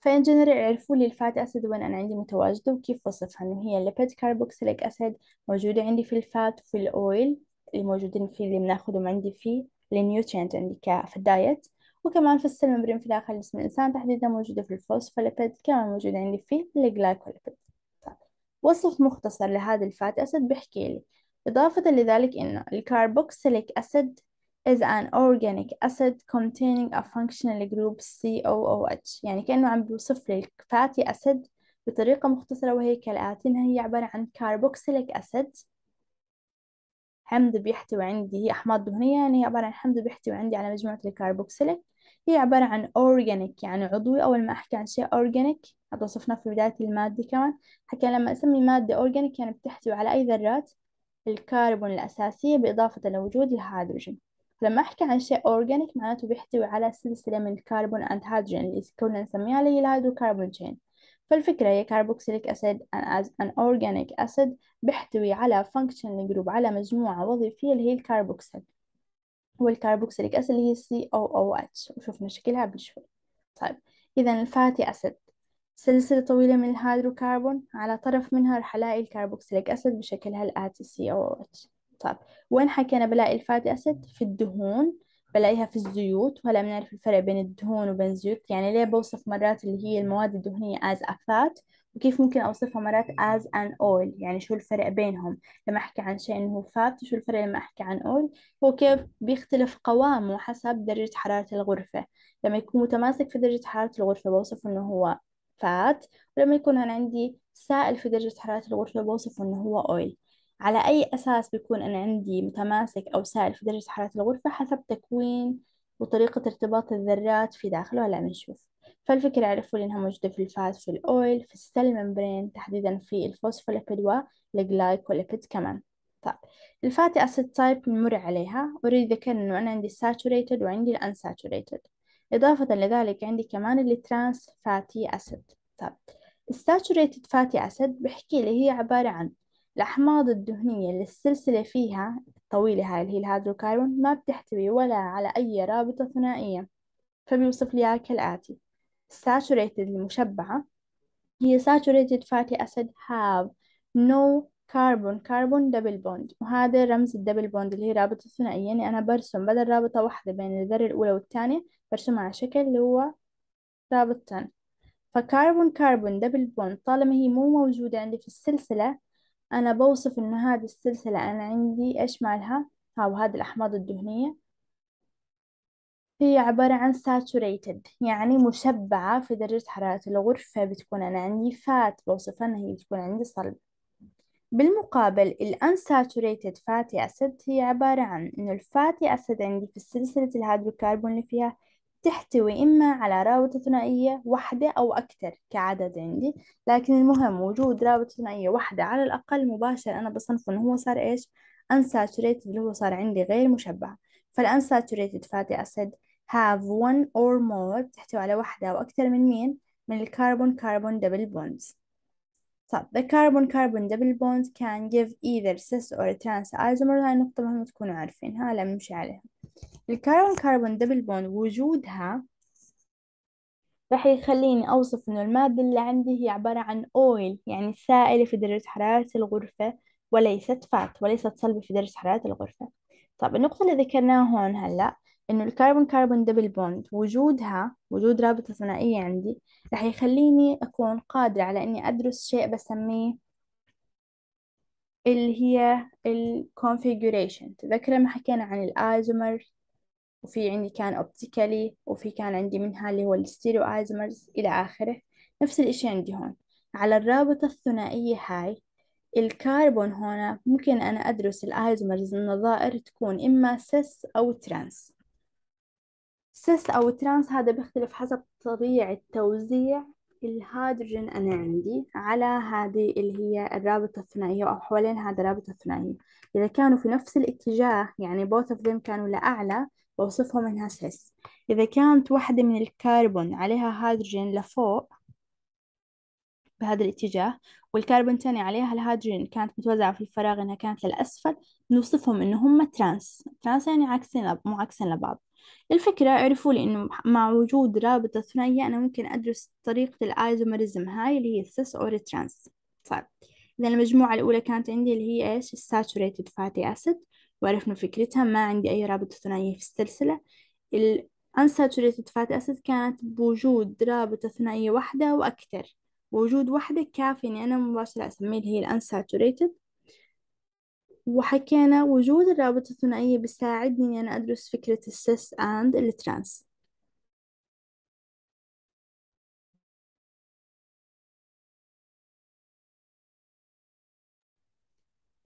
فإن جنرال عرفوا لي الفات أسيد وين أنا عندي متواجدة وكيف وصفها إنه هي الليبيد كاربوكسيليك اسيد موجودة عندي في الفات وفي الأويل اللي موجودين فيه اللي بناخذهم عندي في النيوترينت عندي في الدايت وكمان في السيل في داخل جسم الإنسان تحديدا موجودة في الفوسفوليبيد كمان موجودة عندي في الجلايكوليبيد وصف مختصر لهذا الفات أسيد بيحكي لي إضافة لذلك إنه الكاربوكسيليك أسيد is an organic acid containing a functional group COOH يعني كأنه عم بيوصف لي الفاتي أسيد بطريقة مختصرة وهي كالآتي إنها هي عبارة عن كاربوكسيليك أسيد حمض بيحتوي عندي هي أحماض دهنية يعني هي عبارة عن حمض بيحتوي عندي على مجموعة الكاربوكسيليك هي عبارة عن organic يعني عضوي أول ما أحكي عن شيء organic هذا وصفناه في بداية المادة كمان حكى لما أسمي مادة organic يعني بتحتوي على أي ذرات الكربون الأساسية بإضافة لوجود الهيدروجين لما أحكي عن شيء أورجانيك معناته بيحتوي على سلسلة من الكربون أند هيدروجين اللي كنا نسميها اللي هي الهيدروكربون تشين فالفكرة هي كربوكسيليك أسيد as an organic acid بيحتوي على functional group على مجموعة وظيفية اللي هي الكربوكسيل والكربوكسيليك أسيد اللي هي COOH وشوفنا شكلها قبل شوي طيب إذا الفاتي أسيد سلسلة طويلة من الهيدروكربون على طرف منها رح ألاقي الكربوكسيليك أسيد بشكلها الآتي COOH طيب وين حكينا بلاقي الفاتي أسيد في الدهون بلاقيها في الزيوت وهلا بنعرف الفرق بين الدهون وبين الزيوت يعني ليه بوصف مرات اللي هي المواد الدهنية as a fat وكيف ممكن أوصفها مرات as an oil يعني شو الفرق بينهم لما أحكي عن شيء إنه فات شو الفرق لما أحكي عن oil هو كيف بيختلف قوامه حسب درجة حرارة الغرفة لما يكون متماسك في درجة حرارة الغرفة بوصف إنه هو فات ولما يكون عندي سائل في درجة حرارة الغرفة بوصف إنه هو oil على أي أساس بيكون أنا عندي متماسك أو سائل في درجة حرارة الغرفة حسب تكوين وطريقة ارتباط الذرات في داخله هلا بنشوف فالفكرة عرفوا إنها موجودة في الفاز في الأويل في السيل ممبرين تحديدا في الفوسفوليبيد والجلايكوليبيد كمان طيب الفاتي أسيد تايب بنمر عليها أريد ذكرنا إنه أنا عندي الساتوريتد وعندي الأنساتوريتد إضافة لذلك عندي كمان ترانس فاتي أسيد طيب الساتوريتد فاتي أسيد بحكي لي هي عبارة عن الأحماض الدهنية اللي السلسلة فيها الطويلة هاي اللي هي الهيدروكربون ما بتحتوي ولا على أي رابطة ثنائية فبيوصف لي كالآتي saturated المشبعة هي saturated fatty acid have no carbon carbon double bond وهذا رمز الدبل بوند اللي هي رابطة ثنائية يعني أنا برسم بدل رابطة واحدة بين الذرة الأولى والثانية برسمها على شكل اللي هو رابطتين فكربون كربون دبل بوند طالما هي مو موجودة عندي في السلسلة أنا بوصف إن هذه السلسلة أنا عندي إيش مالها أو هذه الأحماض الدهنية هي عبارة عن saturated يعني مشبعة في درجة حرارة الغرفة بتكون أنا عندي فات بوصفها إن هي بتكون عندي صلب بالمقابل ال unsaturated fatty acid هي عبارة عن إنه الفاتي أسد عندي في سلسلة الهيدروكربون اللي فيها تحتوي إما على رابطة ثنائية واحدة أو أكثر كعدد عندي لكن المهم وجود رابطة ثنائية واحدة على الأقل مباشر أنا بصنفه إنه هو صار إيش unsaturated اللي هو صار عندي غير مشبع فالunsaturated fatty acid have one or more تحتوي على واحدة أو أكثر من مين؟ من الكربون كربون دبل بونز طب the carbon carbon double bond can give either cis or trans isomer هاي نقطة مهمة تكونوا عارفينها لا نمشي عليها الكربون كربون دبل بوند وجودها راح يخليني أوصف إنه المادة اللي عندي هي عبارة عن أويل يعني سائلة في درجة حرارة الغرفة وليست فات وليست صلبة في درجة حرارة الغرفة طب النقطة اللي ذكرناها هون هلا انه الكربون كربون دبل بوند وجودها وجود رابطة ثنائية عندي رح يخليني اكون قادرة على اني ادرس شيء بسميه اللي هي الكونفيجوريشن تذكر لما حكينا عن الايزومر وفي عندي كان اوبتيكالي وفي كان عندي منها اللي هو الستيريو ايزومرز الى اخره نفس الاشي عندي هون على الرابطة الثنائية هاي الكربون هنا ممكن أنا أدرس الآيزومرز النظائر تكون إما سيس أو ترانس سيس أو ترانس هذا بيختلف حسب طبيعة توزيع الهيدروجين أنا عندي على هذه اللي هي الرابطة الثنائية أو حوالين هذا الرابطة الثنائية إذا كانوا في نفس الاتجاه يعني both of them كانوا لأعلى بوصفهم إنها سيس إذا كانت واحدة من الكربون عليها هيدروجين لفوق بهذا الاتجاه والكربون الثاني عليها الهيدروجين كانت متوزعة في الفراغ إنها كانت للأسفل نوصفهم إن هم ترانس ترانس يعني عكسين مو عكسين لبعض الفكرة عرفوا لي إنه مع وجود رابطة ثنائية أنا ممكن أدرس طريقة الآيزومرزم هاي اللي هي السيس أو الترانس طيب إذا المجموعة الأولى كانت عندي اللي هي إيش الساتوريتد فاتي أسيد وعرفنا فكرتها ما عندي أي رابطة ثنائية في السلسلة الأنساتوريتد unsaturated fatty acid كانت بوجود رابطة ثنائية واحدة وأكثر وجود واحدة كافي إني أنا مباشرة أسميه اللي هي الأنساتوريتد unsaturated وحكينا وجود الرابطة الثنائية بيساعدني أن يعني أدرس فكرة السيس أند الترانس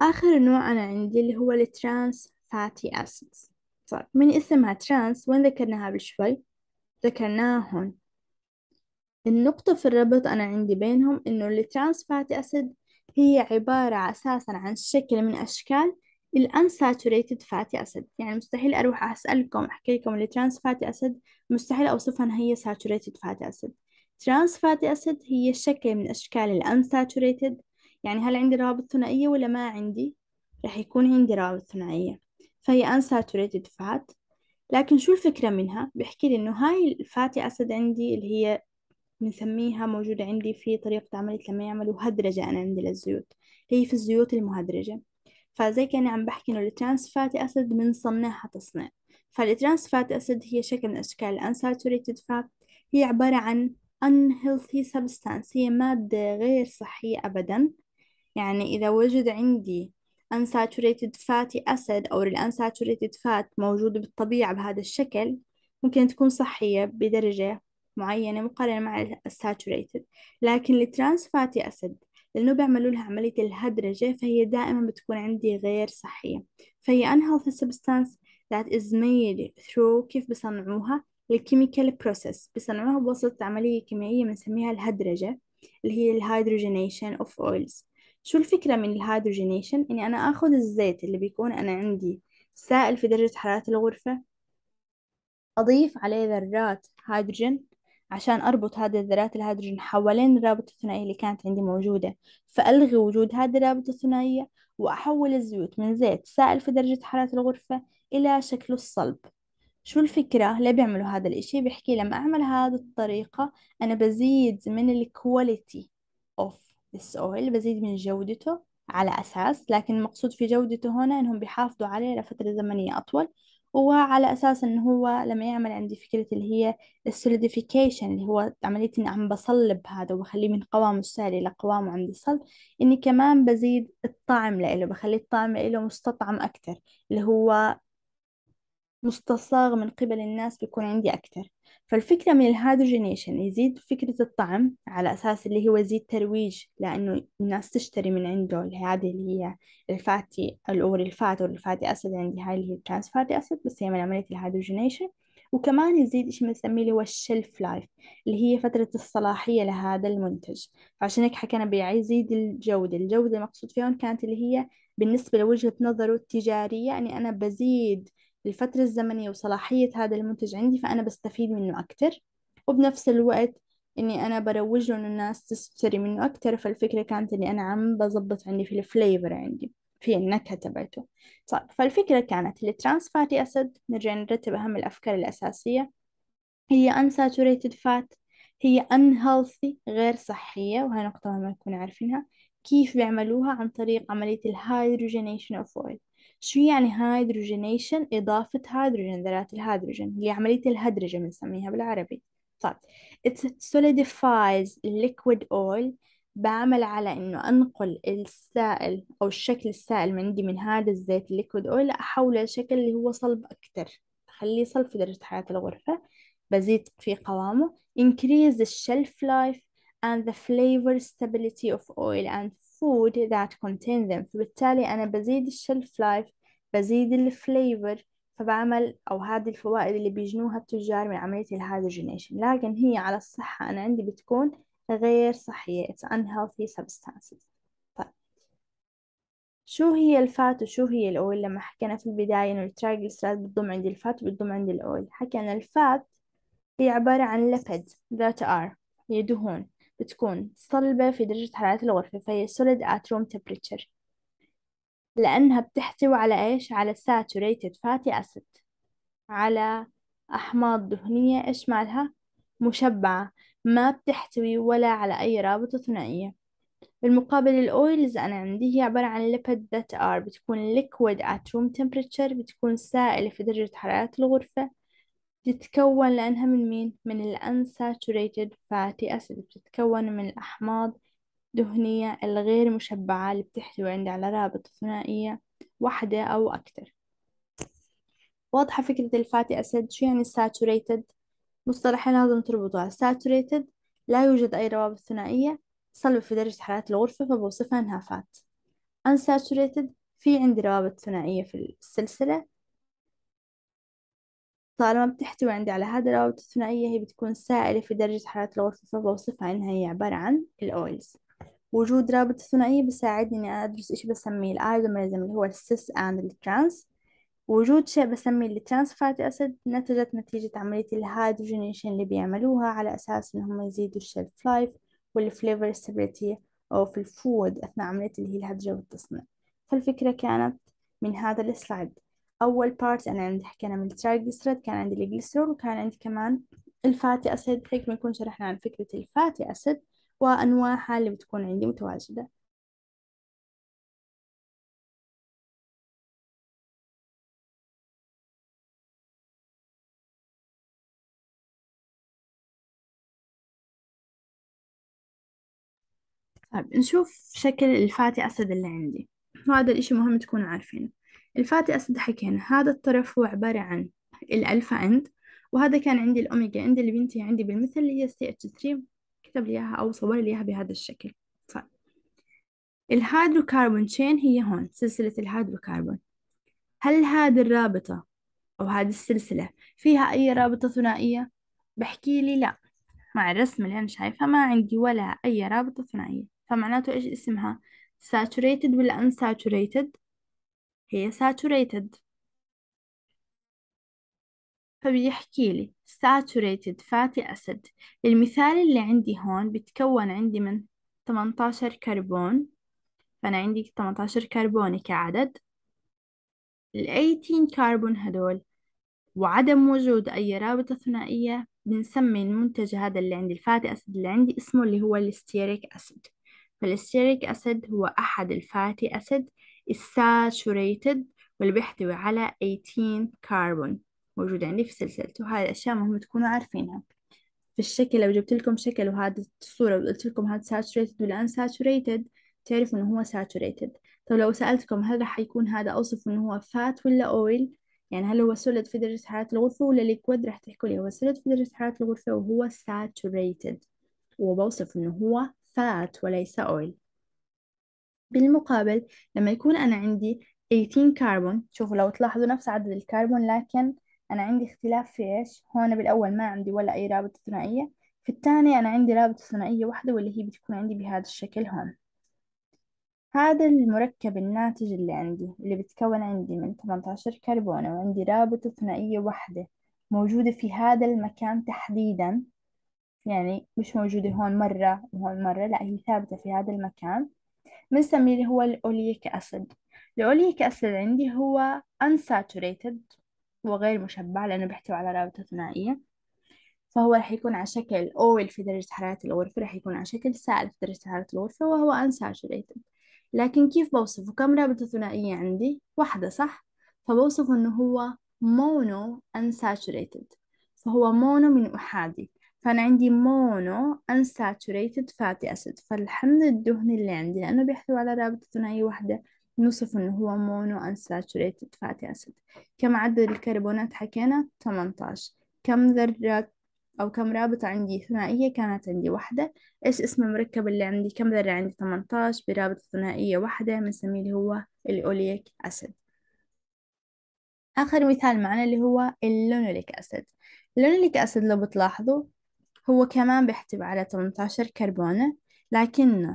آخر نوع أنا عندي اللي هو الترانس فاتي acids طيب من اسمها ترانس وين ذكرناها قبل شوي ذكرناها هون النقطة في الربط أنا عندي بينهم إنه الترانس فاتي أسيد هي عبارة أساسا عن شكل من أشكال ال unsaturated fatty acid يعني مستحيل أروح أسألكم أحكي لكم اللي trans fatty acid مستحيل أوصفها هي saturated fatty acid trans fatty acid هي شكل من أشكال ال unsaturated يعني هل عندي روابط ثنائية ولا ما عندي رح يكون عندي روابط ثنائية فهي unsaturated fat لكن شو الفكرة منها بيحكي لي إنه هاي الفاتي أسد عندي اللي هي بنسميها موجودة عندي في طريقة عملية لما يعملوا هدرجة أنا عندي للزيوت هي في الزيوت المهدرجة فزي كأني عم بحكي إنه الترانس فاتي أسيد بنصنعها تصنيع فالترانس فاتي أسيد هي شكل من أشكال الأنساتوريتد فات هي عبارة عن unhealthy substance هي مادة غير صحية أبدا يعني إذا وجد عندي unsaturated fatty acid أو unsaturated fat موجودة بالطبيعة بهذا الشكل ممكن تكون صحية بدرجة معينة مقارنة مع الساتوريتد لكن الترانس فاتي أسد لأنه بيعملوا لها عملية الهدرجة فهي دائما بتكون عندي غير صحية فهي unhealthy substance that is made through كيف بصنعوها الكيميكال بروسيس بصنعوها بواسطة عملية كيميائية بنسميها الهدرجة اللي هي الهيدروجينيشن اوف اويلز شو الفكرة من الهيدروجينيشن إني أنا أخذ الزيت اللي بيكون أنا عندي سائل في درجة حرارة الغرفة أضيف عليه ذرات هيدروجين عشان أربط هذه الذرات الهيدروجين حوالين الرابطة الثنائية اللي كانت عندي موجودة فألغي وجود هذه الرابطة الثنائية وأحول الزيوت من زيت سائل في درجة حرارة الغرفة إلى شكله الصلب شو الفكرة ليه بيعملوا هذا الإشي بيحكي لما أعمل هذه الطريقة أنا بزيد من الكواليتي أوف oil بزيد من جودته على أساس لكن المقصود في جودته هنا إنهم بيحافظوا عليه لفترة زمنية أطول وعلى أساس إن هو لما يعمل عندي فكرة اللي هي السوليديفيكيشن اللي هو عملية إني عم بصلب هذا وبخليه من قوامه السائل إلى قوامه عند الصلب إني كمان بزيد الطعم لإله بخلي الطعم لإله مستطعم أكتر اللي هو مستصاغ من قبل الناس بيكون عندي أكتر فالفكرة من الهيدروجينيشن يزيد فكرة الطعم على أساس اللي هو يزيد ترويج لأنه الناس تشتري من عنده هذه اللي هي الفاتي الأور الفات والفاتي أسيد عندي هاي اللي هي الترانس فاتي أسيد بس هي من عملية الهيدروجينيشن وكمان يزيد شيء بنسميه اللي هو الشلف لايف اللي هي فترة الصلاحية لهذا المنتج فعشان هيك حكينا بيزيد الجودة الجودة المقصود فيهم كانت اللي هي بالنسبة لوجهة نظره التجارية أني يعني أنا بزيد الفترة الزمنية وصلاحية هذا المنتج عندي فأنا بستفيد منه أكتر وبنفس الوقت إني أنا بروج له الناس تشتري منه أكتر فالفكرة كانت إني أنا عم بظبط عندي في الفليفر عندي في النكهة تبعته طيب فالفكرة كانت الترانس فاتي أسد نرجع نرتب أهم الأفكار الأساسية هي unsaturated fat هي unhealthy غير صحية وهي نقطة ما نكون عارفينها كيف بيعملوها عن طريق عملية الهيدروجينيشن أوف أويل شو يعني هيدروجينيشن إضافة هيدروجين ذرات الهيدروجين اللي عملية الهدرجة بنسميها بالعربي طيب it solidifies liquid oil بعمل على إنه أنقل السائل أو الشكل السائل من عندي من هذا الزيت الليكويد أويل أحوله لشكل اللي هو صلب أكتر أخليه صلب في درجة حياة الغرفة بزيد في قوامه increase the shelf life and the flavor stability of oil and food that contain them فبالتالي أنا بزيد الشلف لايف بزيد الفليفر فبعمل أو هذه الفوائد اللي بيجنوها التجار من عملية الهيدروجينيشن لكن هي على الصحة أنا عندي بتكون غير صحية it's unhealthy substances طيب شو هي الفات وشو هي الأويل لما حكينا في البداية إنه الترايجلسيرايد بتضم عندي الفات وبتضم عندي الأويل حكينا الفات هي عبارة عن lipids that are هي دهون بتكون صلبة في درجة حرارة الغرفة فهي solid at room temperature لأنها بتحتوي على إيش؟ على saturated fatty acid على أحماض دهنية إيش مالها؟ مشبعة ما بتحتوي ولا على أي رابطة ثنائية بالمقابل الأويلز أنا عندي هي عبارة عن lipid that are بتكون liquid at room temperature بتكون سائلة في درجة حرارة الغرفة تتكون لأنها من مين؟ من ال unsaturated fatty بتتكون من الأحماض الدهنية الغير مشبعة اللي بتحتوي عندها على رابطة ثنائية واحدة أو أكثر واضحة فكرة الفاتي أسيد شو يعني saturated مصطلحين لازم تربطوها saturated لا يوجد أي روابط ثنائية صلب في درجة حرارة الغرفة فبوصفها إنها فات unsaturated في عندي روابط ثنائية في السلسلة طالما بتحتوي عندي على هذا الروابط الثنائية هي بتكون سائلة في درجة حرارة الغرفة فبوصفها إنها هي عبارة عن الأويلز وجود رابط الثنائية بيساعدني إني أدرس إشي بسميه الأيزوميرزم اللي هو السيس أند الترانس وجود شيء بسميه الترانس فاتي أسيد نتجت نتيجة عملية الهيدروجينيشن اللي بيعملوها على أساس إنهم يزيدوا الشيلف لايف والفليفر ستابيليتي أو في الفود أثناء عملية اللي هي الهدرجة والتصنيع فالفكرة كانت من هذا السلايد أول بارت أنا عندي حكينا من الترايجليسيريد كان عندي الجليسرول وكان عندي كمان الفاتي أسيد هيك بنكون شرحنا عن فكرة الفاتي أسيد وأنواعها اللي بتكون عندي متواجدة طيب نشوف شكل الفاتي أسيد اللي عندي وهذا الإشي مهم تكونوا عارفينه الفاتي أسد حكينا هذا الطرف هو عبارة عن الألفا عند وهذا كان عندي الأوميجا عند اللي بنتي عندي بالمثل اللي هي ch 3 كتب لي إياها أو صور لي إياها بهذا الشكل طيب الهيدروكربون تشين هي هون سلسلة الهيدروكربون هل هذه الرابطة أو هذه السلسلة فيها أي رابطة ثنائية؟ بحكي لي لأ مع الرسم اللي أنا شايفها ما عندي ولا أي رابطة ثنائية فمعناته إيش اسمها؟ saturated ولا unsaturated هي saturated فبيحكي لي saturated fatty acid المثال اللي عندي هون بتكون عندي من 18 كربون فأنا عندي 18 كربون كعدد ال 18 كربون هدول وعدم وجود أي رابطة ثنائية بنسمي المنتج هذا اللي عندي الفاتي أسيد اللي عندي اسمه اللي هو الستيريك أسيد فالستيريك أسيد هو أحد الفاتي أسيد الساتوريتد واللي بيحتوي على 18 كربون موجود عندي في سلسلته هاي الأشياء مهم تكونوا عارفينها في الشكل لو جبت لكم شكل وهذا الصورة وقلت لكم هذا saturated ولا unsaturated تعرفوا إنه هو saturated طب لو سألتكم هل راح يكون هذا أوصف إنه هو فات ولا أويل يعني هل هو solid في درجة حرارة الغرفة ولا ليكويد راح تحكوا لي هو solid في درجة حرارة الغرفة وهو saturated وبوصف إنه هو فات وليس أويل بالمقابل لما يكون أنا عندي 18 كربون شوفوا لو تلاحظوا نفس عدد الكربون لكن أنا عندي اختلاف في إيش هون بالأول ما عندي ولا أي رابطة ثنائية في الثاني أنا عندي رابطة ثنائية واحدة واللي هي بتكون عندي بهذا الشكل هون هذا المركب الناتج اللي عندي اللي بتكون عندي من 18 كربون وعندي رابطة ثنائية واحدة موجودة في هذا المكان تحديدا يعني مش موجودة هون مرة وهون مرة لا هي ثابتة في هذا المكان بنسميه اللي هو الأوليك أسيد الأوليك أسيد عندي هو unsaturated وغير مشبع لأنه بيحتوي على رابطة ثنائية فهو راح يكون على شكل oil في درجة حرارة الغرفة راح يكون على شكل سائل في درجة حرارة الغرفة وهو unsaturated لكن كيف بوصفه كم رابطة ثنائية عندي واحدة صح فبوصفه إنه هو mono unsaturated فهو مونو من أحادي فأنا عندي مونو unsaturated fatty acid فالحمض الدهني اللي عندي لأنه بيحتوي على رابطة ثنائية واحدة نوصف إنه هو مونو unsaturated fatty acid كم عدد الكربونات حكينا 18 كم ذرة أو كم رابطة عندي ثنائية كانت عندي واحدة إيش اسم المركب اللي عندي كم ذرة عندي 18 برابطة ثنائية واحدة بنسميه اللي هو الأوليك أسيد آخر مثال معنا اللي هو اللونوليك أسيد اللونوليك أسيد لو بتلاحظوا هو كمان بيحتوي على 18 كربونة لكن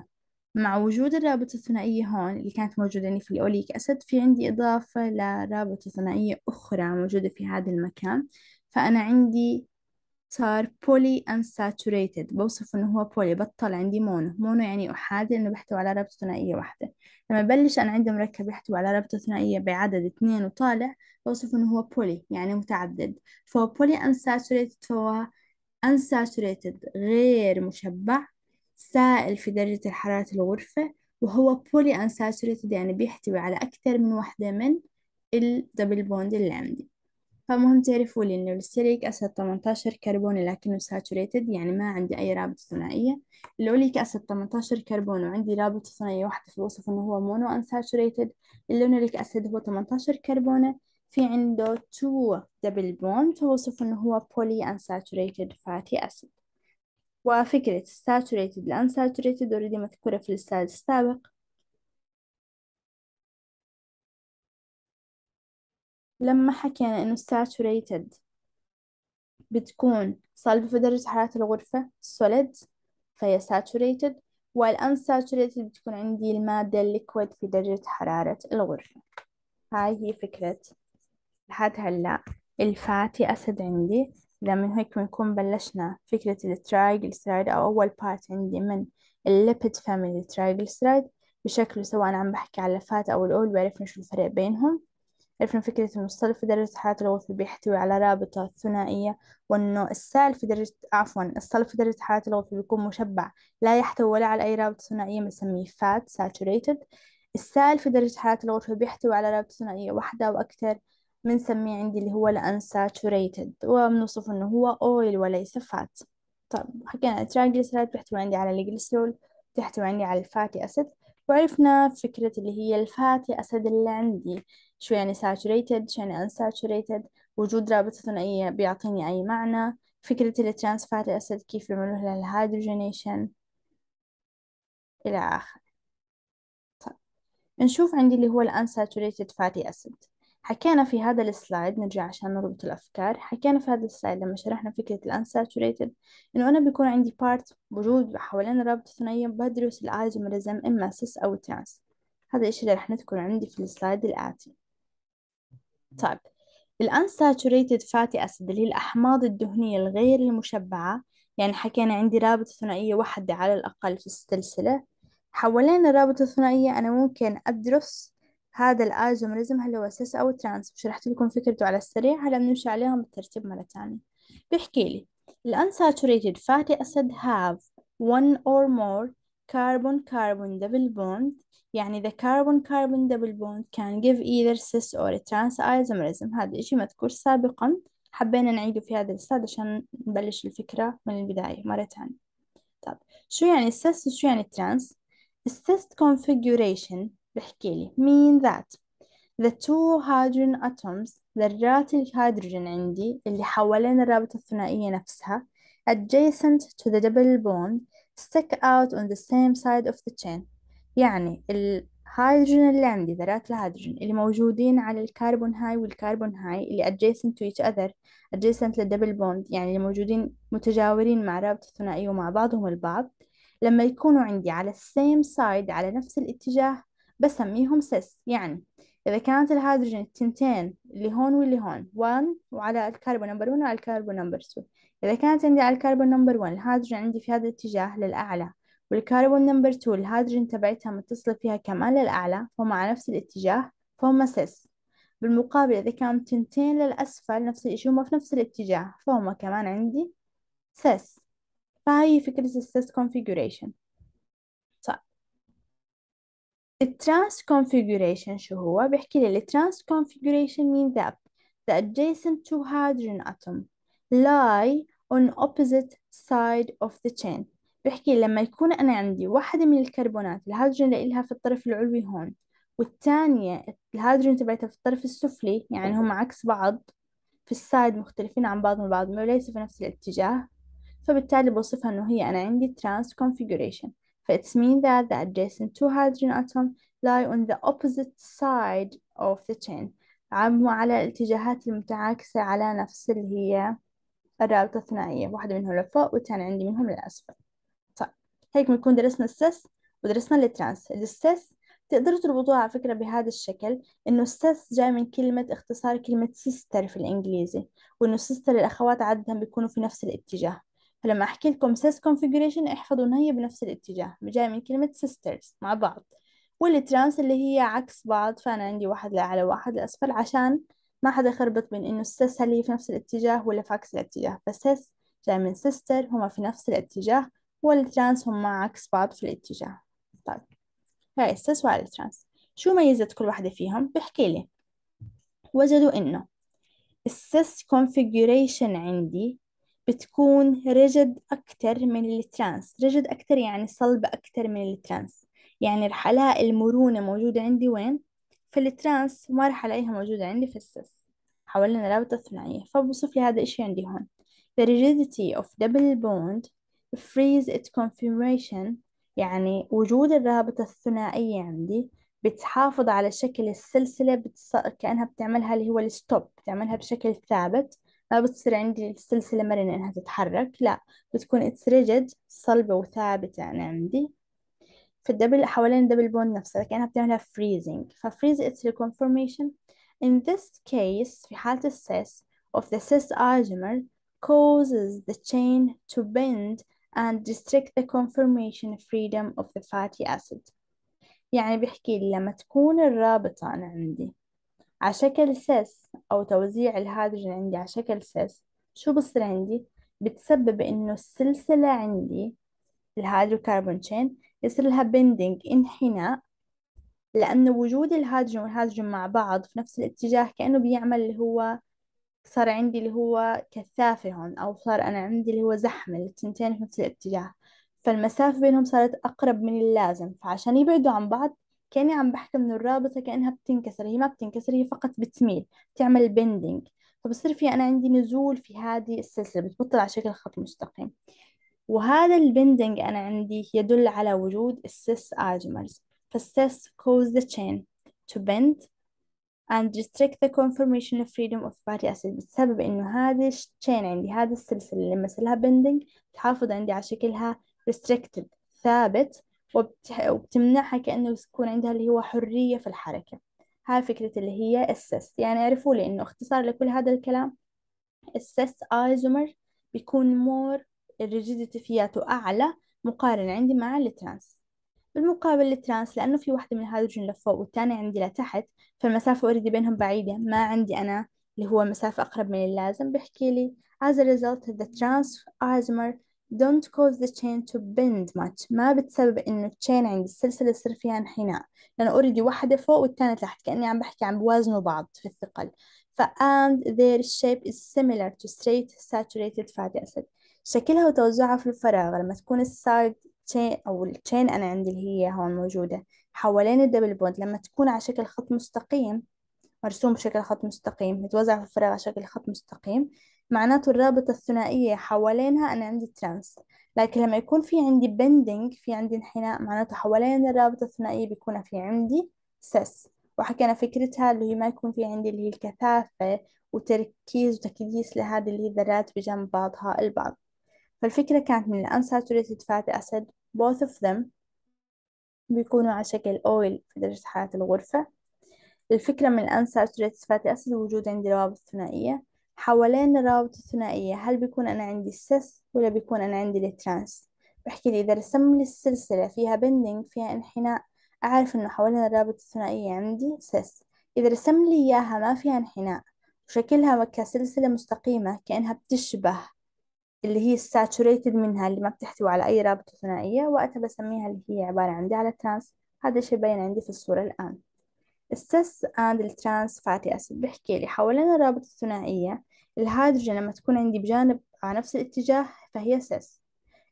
مع وجود الرابطة الثنائية هون اللي كانت موجودة يعني في الأوليك أسيد في عندي إضافة لرابطة ثنائية أخرى موجودة في هذا المكان فأنا عندي صار بولي unsaturated بوصف إنه هو بولي بطل عندي مونو مونو يعني أحادي إنه بيحتوي على رابطة ثنائية واحدة لما بلش أنا عندي مركب يحتوي على رابطة ثنائية بعدد اثنين وطالع بوصف إنه هو بولي يعني متعدد فهو بولي unsaturated فهو unsaturated غير مشبع سائل في درجة حرارة الغرفة وهو poly unsaturated يعني بيحتوي على أكثر من واحدة من الدبل بوند اللي عندي فمهم تعرفوا لي إنه الستيريك أسد 18 كربوني لكنه ساتوريتد يعني ما عندي أي رابطة ثنائية الأوليك أسد 18 كربون وعندي رابطة ثنائية واحدة في الوصف إنه هو مونو أنساتوريتد اللينوليك أسد هو 18 كربونة في عنده two double bond فوصف إنه هو polyunsaturated fatty acid وفكرة saturated ل unsaturated already مذكورة في السلايد السابق لما حكينا إنه saturated بتكون صلبة في درجة حرارة الغرفة solid فهي saturated والunsaturated بتكون عندي المادة liquid في درجة حرارة الغرفة هاي هي فكرة لحد هلا الفاتي أسد عندي إذا من هيك بنكون بلشنا فكرة الترايجلسرايد أو أول بارت عندي من الليبيد فاميلي الترايجلسرايد بشكله سواء عم بحكي على الفات أو الأول وعرفنا شو الفرق بينهم عرفنا فكرة المصطلح في درجة حرارة الغرفة بيحتوي على رابطة ثنائية وإنه السائل في درجة عفوا الصلب في درجة حرارة الغرفة بيكون مشبع لا يحتوي ولا على أي رابطة ثنائية بنسميه فات ساتوريتد السائل في درجة حرارة الغرفة بيحتوي على رابطة ثنائية واحدة أو أكثر بنسميه عندي اللي هو الانساتوريتد وبنوصف انه هو اويل وليس فات طب حكينا التريجليسيرايد بيحتوي عندي على الجليسرول بتحتوي عندي على الفاتي اسيد وعرفنا فكرة اللي هي الفاتي اسيد اللي عندي شو يعني saturated شو يعني unsaturated وجود رابطة ثنائية بيعطيني أي معنى فكرة الترانس فاتي اسيد كيف بيعملوها للهيدروجينيشن إلى آخره طيب نشوف عندي اللي هو الأنساتوريتد فاتي اسيد حكينا في هذا السلايد نرجع عشان نربط الأفكار حكينا في هذا السلايد لما شرحنا فكرة الأنساتوريتد إنه أنا بيكون عندي بارت موجود حوالين الرابطة الثنائية بدرس الآيزومرزم إما سيس أو ترانس هذا الشيء اللي رح نذكره عندي في السلايد الآتي طيب الأنساتوريتد فاتي أسيد اللي هي الأحماض الدهنية الغير المشبعة يعني حكينا عندي رابطة ثنائية واحدة على الأقل في السلسلة حوالين الرابطة الثنائية أنا ممكن أدرس هذا الآلجوريزم هل هو أساس أو ترانس شرحت لكم فكرته على السريع هلا بنمشي عليهم بالترتيب مرة تانية بيحكي لي unsaturated fatty acid have one or more carbon carbon double bond يعني the carbon carbon double bond can give either cis or trans isomerism هذا إشي مذكور سابقا حبينا نعيده في هذا الأستاذ عشان نبلش الفكرة من البداية مرة تانية طب شو يعني cis وشو يعني الترانس السيس configuration بحكي لي mean that the two hydrogen atoms ذرات الهيدروجين عندي اللي حوالين الرابطة الثنائية نفسها adjacent to the double bond stick out on the same side of the chain يعني الهيدروجين اللي عندي ذرات الهيدروجين اللي موجودين على الكربون هاي والكربون هاي اللي adjacent to each other adjacent double bond يعني اللي موجودين متجاورين مع رابطة الثنائية ومع بعضهم البعض لما يكونوا عندي على same side على نفس الاتجاه بسميهم سيس يعني إذا كانت الهيدروجين التنتين اللي هون واللي هون 1 وعلى الكربون نمبر 1 وعلى الكربون نمبر 2 إذا كانت عندي على الكربون نمبر 1 الهيدروجين عندي في هذا الاتجاه للأعلى والكربون نمبر 2 الهيدروجين تبعتها متصلة فيها كمان للأعلى على نفس الاتجاه فهم سيس بالمقابل إذا كانت تنتين للأسفل نفس الشيء هما في نفس الاتجاه فهم كمان عندي سيس فهي فكرة السيس configuration الترانس configuration شو هو بيحكي لي الترانس configuration means that the adjacent two hydrogen atom lie on opposite side of the chain بحكي لما يكون أنا عندي واحدة من الكربونات الهيدروجين لإلها في الطرف العلوي هون والثانية الهيدروجين تبعتها في الطرف السفلي يعني هم عكس بعض في السايد مختلفين عن بعضهم البعض وليس في نفس الاتجاه فبالتالي بوصفها إنه هي أنا عندي ترانس configuration فإتس mean that the adjacent two hydrogen atom lie on the opposite side of the chain عموا على الاتجاهات المتعاكسة على نفس اللي هي الرابطة الثنائية واحدة منهم لفوق والتاني عندي منهم للأسفل طيب هيك بنكون درسنا السس ودرسنا الترانس السس تقدروا تربطوها على فكرة بهذا الشكل إنه السس جاي من كلمة اختصار كلمة سيستر في الإنجليزي وإنه سيستر الأخوات عادة بيكونوا في نفس الاتجاه فلما أحكي لكم سيس configuration احفظوا إن هي بنفس الاتجاه جاي من كلمة sisters مع بعض والترانس اللي هي عكس بعض فأنا عندي واحد لأعلى واحد لأسفل عشان ما حدا يخربط بين إنه السيس هل هي في نفس الاتجاه ولا في عكس الاتجاه فسيس جاي من sister هما في نفس الاتجاه والترانس هما عكس بعض في الاتجاه طيب هاي السيس وهاي الترانس شو ميزة كل واحدة فيهم بحكي لي وجدوا إنه السيس configuration عندي بتكون ريجد أكتر من الترانس ريجد أكتر يعني صلبة أكتر من الترانس يعني رح ألاقي المرونة موجودة عندي وين؟ في الترانس ما رح ألاقيها موجودة عندي في السيس حولنا رابطة ثنائية فبوصف لي هذا الشيء عندي هون The rigidity of double bond frees its confirmation يعني وجود الرابطة الثنائية عندي بتحافظ على شكل السلسلة بتص... كأنها بتعملها اللي هو الستوب بتعملها بشكل ثابت ما بتصير عندي السلسلة مرنة إنها تتحرك لا بتكون اتس ريجد صلبة وثابتة أنا عندي في الدبل حوالين الدبل بون نفسها كأنها بتعملها فريزنج ففريز its reconformation in this case في حالة السيس of the cyst argimer causes the chain to bend and restrict the conformation freedom of the fatty acid يعني بيحكي لي لما تكون الرابطة أنا عندي على شكل سيس أو توزيع الهيدروجين عندي على شكل سيس شو بصير عندي؟ بتسبب إنه السلسلة عندي الهيدروكربون تشين يصير لها بندنج انحناء لأنه وجود الهيدروجين والهيدروجين مع بعض في نفس الاتجاه كأنه بيعمل اللي هو صار عندي اللي هو كثافة هون أو صار أنا عندي اللي هو زحمة التنتين في نفس الاتجاه فالمسافة بينهم صارت أقرب من اللازم فعشان يبعدوا عن بعض كأني عم بحكي من الرابطة كأنها بتنكسر هي ما بتنكسر هي فقط بتميل بتعمل بندينج فبصير في أنا عندي نزول في هذه السلسلة بتبطل على شكل خط مستقيم وهذا البندنج أنا عندي يدل على وجود السيس أجمرز فالسيس cause the chain to bend and restrict the conformation of freedom of fatty acid بسبب إنه هذه الشين عندي هذه السلسلة اللي مثلها بندنج تحافظ عندي على شكلها restricted ثابت وبتح... وبتمنحها كأنه تكون عندها اللي هو حرية في الحركة هاي فكرة اللي هي السيست يعني اعرفوا لي إنه اختصار لكل هذا الكلام السيست ايزومر بيكون مور الريجيديتي فياته أعلى مقارنة عندي مع الترانس بالمقابل الترانس لأنه في واحدة من الهيدروجين لفوق والتانية عندي لتحت فالمسافة اوريدي بينهم بعيدة ما عندي أنا اللي هو مسافة أقرب من اللازم بحكي لي as a result the trans isomer don't cause the chain to bend much ما بتسبب إنه التشين عند السلسلة يصير فيها انحناء لأنه already واحدة فوق والثانية تحت كأني عم بحكي عم بوازنوا بعض في الثقل ف and their shape is similar to straight saturated fatty acid شكلها وتوزعها في الفراغ لما تكون السايد تشين أو التشين أنا عندي اللي هي هون موجودة حوالين الدبل بوند لما تكون على شكل خط مستقيم مرسوم بشكل خط مستقيم متوزع في الفراغ على شكل خط مستقيم معناته الرابطة الثنائية حوالينها أنا عندي ترانس لكن لما يكون في عندي بندنج في عندي انحناء معناته حوالين الرابطة الثنائية بيكون في عندي سس وحكينا فكرتها اللي هي ما يكون في عندي اللي هي الكثافة وتركيز وتكديس لهذه اللي هي الذرات بجنب بعضها البعض فالفكرة كانت من الأنساتوريتد فاتي أسيد both of them بيكونوا على شكل أويل في درجة حرارة الغرفة الفكرة من الأنساتوريتد فاتي أسيد وجود عندي روابط ثنائية حوالين الروابط الثنائية هل بيكون أنا عندي السيس ولا بيكون أنا عندي الترانس بحكي لي إذا رسم لي السلسلة فيها بندنج فيها انحناء أعرف إنه حوالين الرابط الثنائية عندي سيس إذا رسم لي إياها ما فيها انحناء وشكلها كسلسلة مستقيمة كأنها بتشبه اللي هي الساتوريتد منها اللي ما بتحتوي على أي رابطة ثنائية وقتها بسميها اللي هي عبارة عندي على ترانس هذا الشي باين عندي في الصورة الآن السيس اند الترانس فاتي أسيد بحكي لي حوالين الرابطة الثنائية الهيدروجين لما تكون عندي بجانب على آه، نفس الاتجاه فهي سيس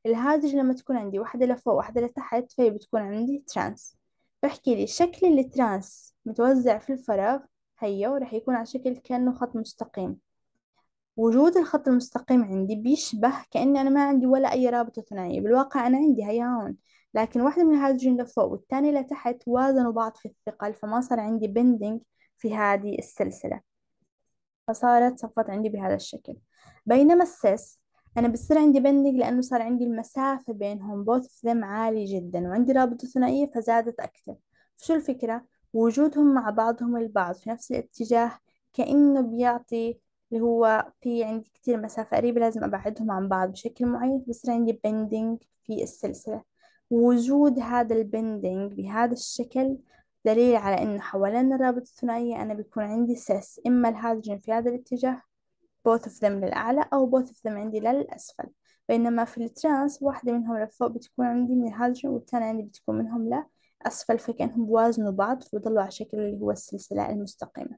الهيدروجين لما تكون عندي واحدة لفوق واحدة لتحت فهي بتكون عندي ترانس بحكي لي شكل الترانس متوزع في الفراغ هيا ورح يكون على شكل كأنه خط مستقيم وجود الخط المستقيم عندي بيشبه كأني أنا ما عندي ولا أي رابطة ثنائية بالواقع أنا عندي هيا هون لكن واحدة من الهيدروجين لفوق والتانية لتحت وازنوا بعض في الثقل فما صار عندي بندنج في هذه السلسلة فصارت صفت عندي بهذا الشكل بينما السيس أنا بصير عندي بندنج لأنه صار عندي المسافة بينهم both of them عالي جدا وعندي رابطة ثنائية فزادت أكثر شو الفكرة؟ وجودهم مع بعضهم البعض في نفس الاتجاه كأنه بيعطي اللي هو في عندي كتير مسافة قريبة لازم أبعدهم عن بعض بشكل معين بصير عندي بندنج في السلسلة وجود هذا البندنج بهذا الشكل دليل على أنه حوالين الرابط الثنائية أنا بيكون عندي سس إما الهيدروجين في هذا الاتجاه both of them للأعلى أو both of them عندي للأسفل بينما في الترانس واحدة منهم لفوق بتكون عندي من الهيدروجين والتانية عندي بتكون منهم لأسفل فكأنهم بوازنوا بعض فبضلوا على شكل اللي هو السلسلة المستقيمة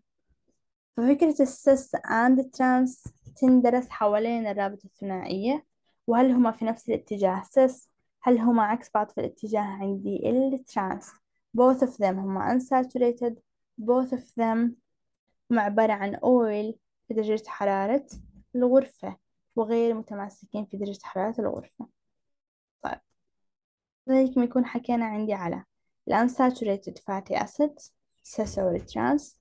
ففكرة السس and الترانس تندرس حوالين الرابطة الثنائية وهل هما في نفس الاتجاه سس هل هما عكس بعض في الاتجاه عندي الترانس both of them هما unsaturated both of them هم عبارة عن oil في درجة حرارة الغرفة وغير متماسكين في درجة حرارة الغرفة طيب ذلك ما يكون حكينا عندي على unsaturated fatty acids ساسوري ترانس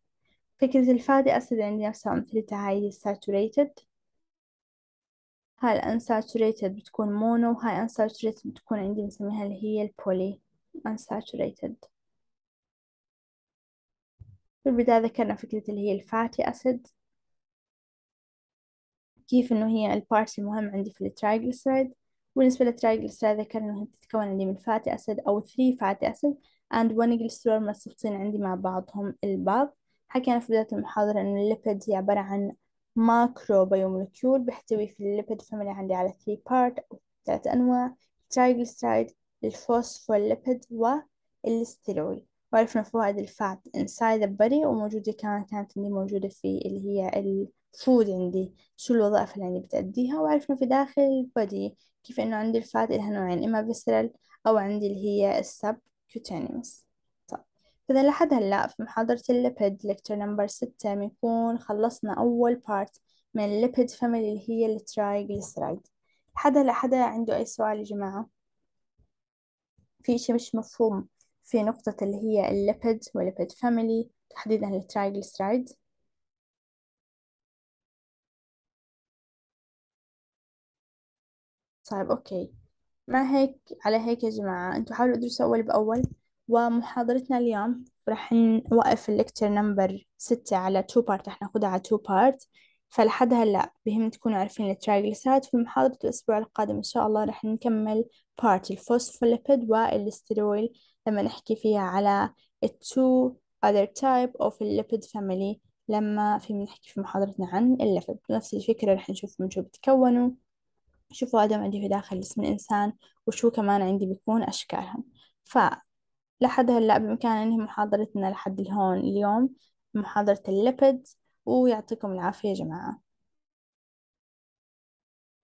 فكرة الفاتي أسد عندي نفسها أمثلتها هاي الساتوريتد هاي الأنساتوريتد بتكون مونو هاي أنساتوريتد بتكون عندي بنسميها اللي هي البولي أنساتوريتد في البداية ذكرنا فكرة اللي هي الفاتي أسيد كيف إنه هي البارت المهم عندي في الترايجلسرايد بالنسبة للترايجلسرايد ذكرنا إنها تتكون عندي من فاتي أسيد أو ثري فاتي أسيد and one glycerol مرتبطين عندي مع بعضهم البعض حكينا في بداية المحاضرة إن الليبيد هي عبارة عن ماكرو بيومولكيول بيحتوي في الليبيد فاميلي عندي على ثري بارت أو ثلاث أنواع الترايجلسرايد الفوسفوليبيد والستيرويد وعرفنا فوائد الفات inside the body وموجودة كمان كانت عندي موجودة في اللي هي الفود عندي شو الوظائف اللي عندي بتأديها وعرفنا إنه في داخل البدي كيف إنه عندي الفات إلها نوعين إما visceral أو عندي اللي هي السب كوتينيوس طب إذا لحد هلا في محاضرة الليبيد لكتشر نمبر ستة بنكون خلصنا أول بارت من الليبيد فاميلي اللي هي الترايجليسرايد حدا لحدا عنده أي سؤال يا جماعة؟ في إشي مش مفهوم في نقطة اللي هي الليبيد والليبيد فاميلي تحديدا الترايجلسرايد طيب أوكي مع هيك على هيك يا جماعة انتوا حاولوا ادرسوا أول بأول ومحاضرتنا اليوم راح نوقف الليكتر نمبر ستة على تو بارت راح ناخدها على تو بارت فلحد هلا بهم تكونوا عارفين التراجلسات في محاضرة الأسبوع القادم إن شاء الله رح نكمل بارت الفوسفوليبيد والستيرويل لما نحكي فيها على التو other type of lipid family لما في بنحكي في محاضرتنا عن الليبيد نفس الفكرة رح نشوف من شو بتكونوا شوفوا فوائدهم عندي في داخل جسم الإنسان وشو كمان عندي بيكون أشكالهم ف لحد هلا بإمكان أنهي محاضرتنا لحد هون اليوم محاضرة الليبيد ويعطيكم العافية يا جماعة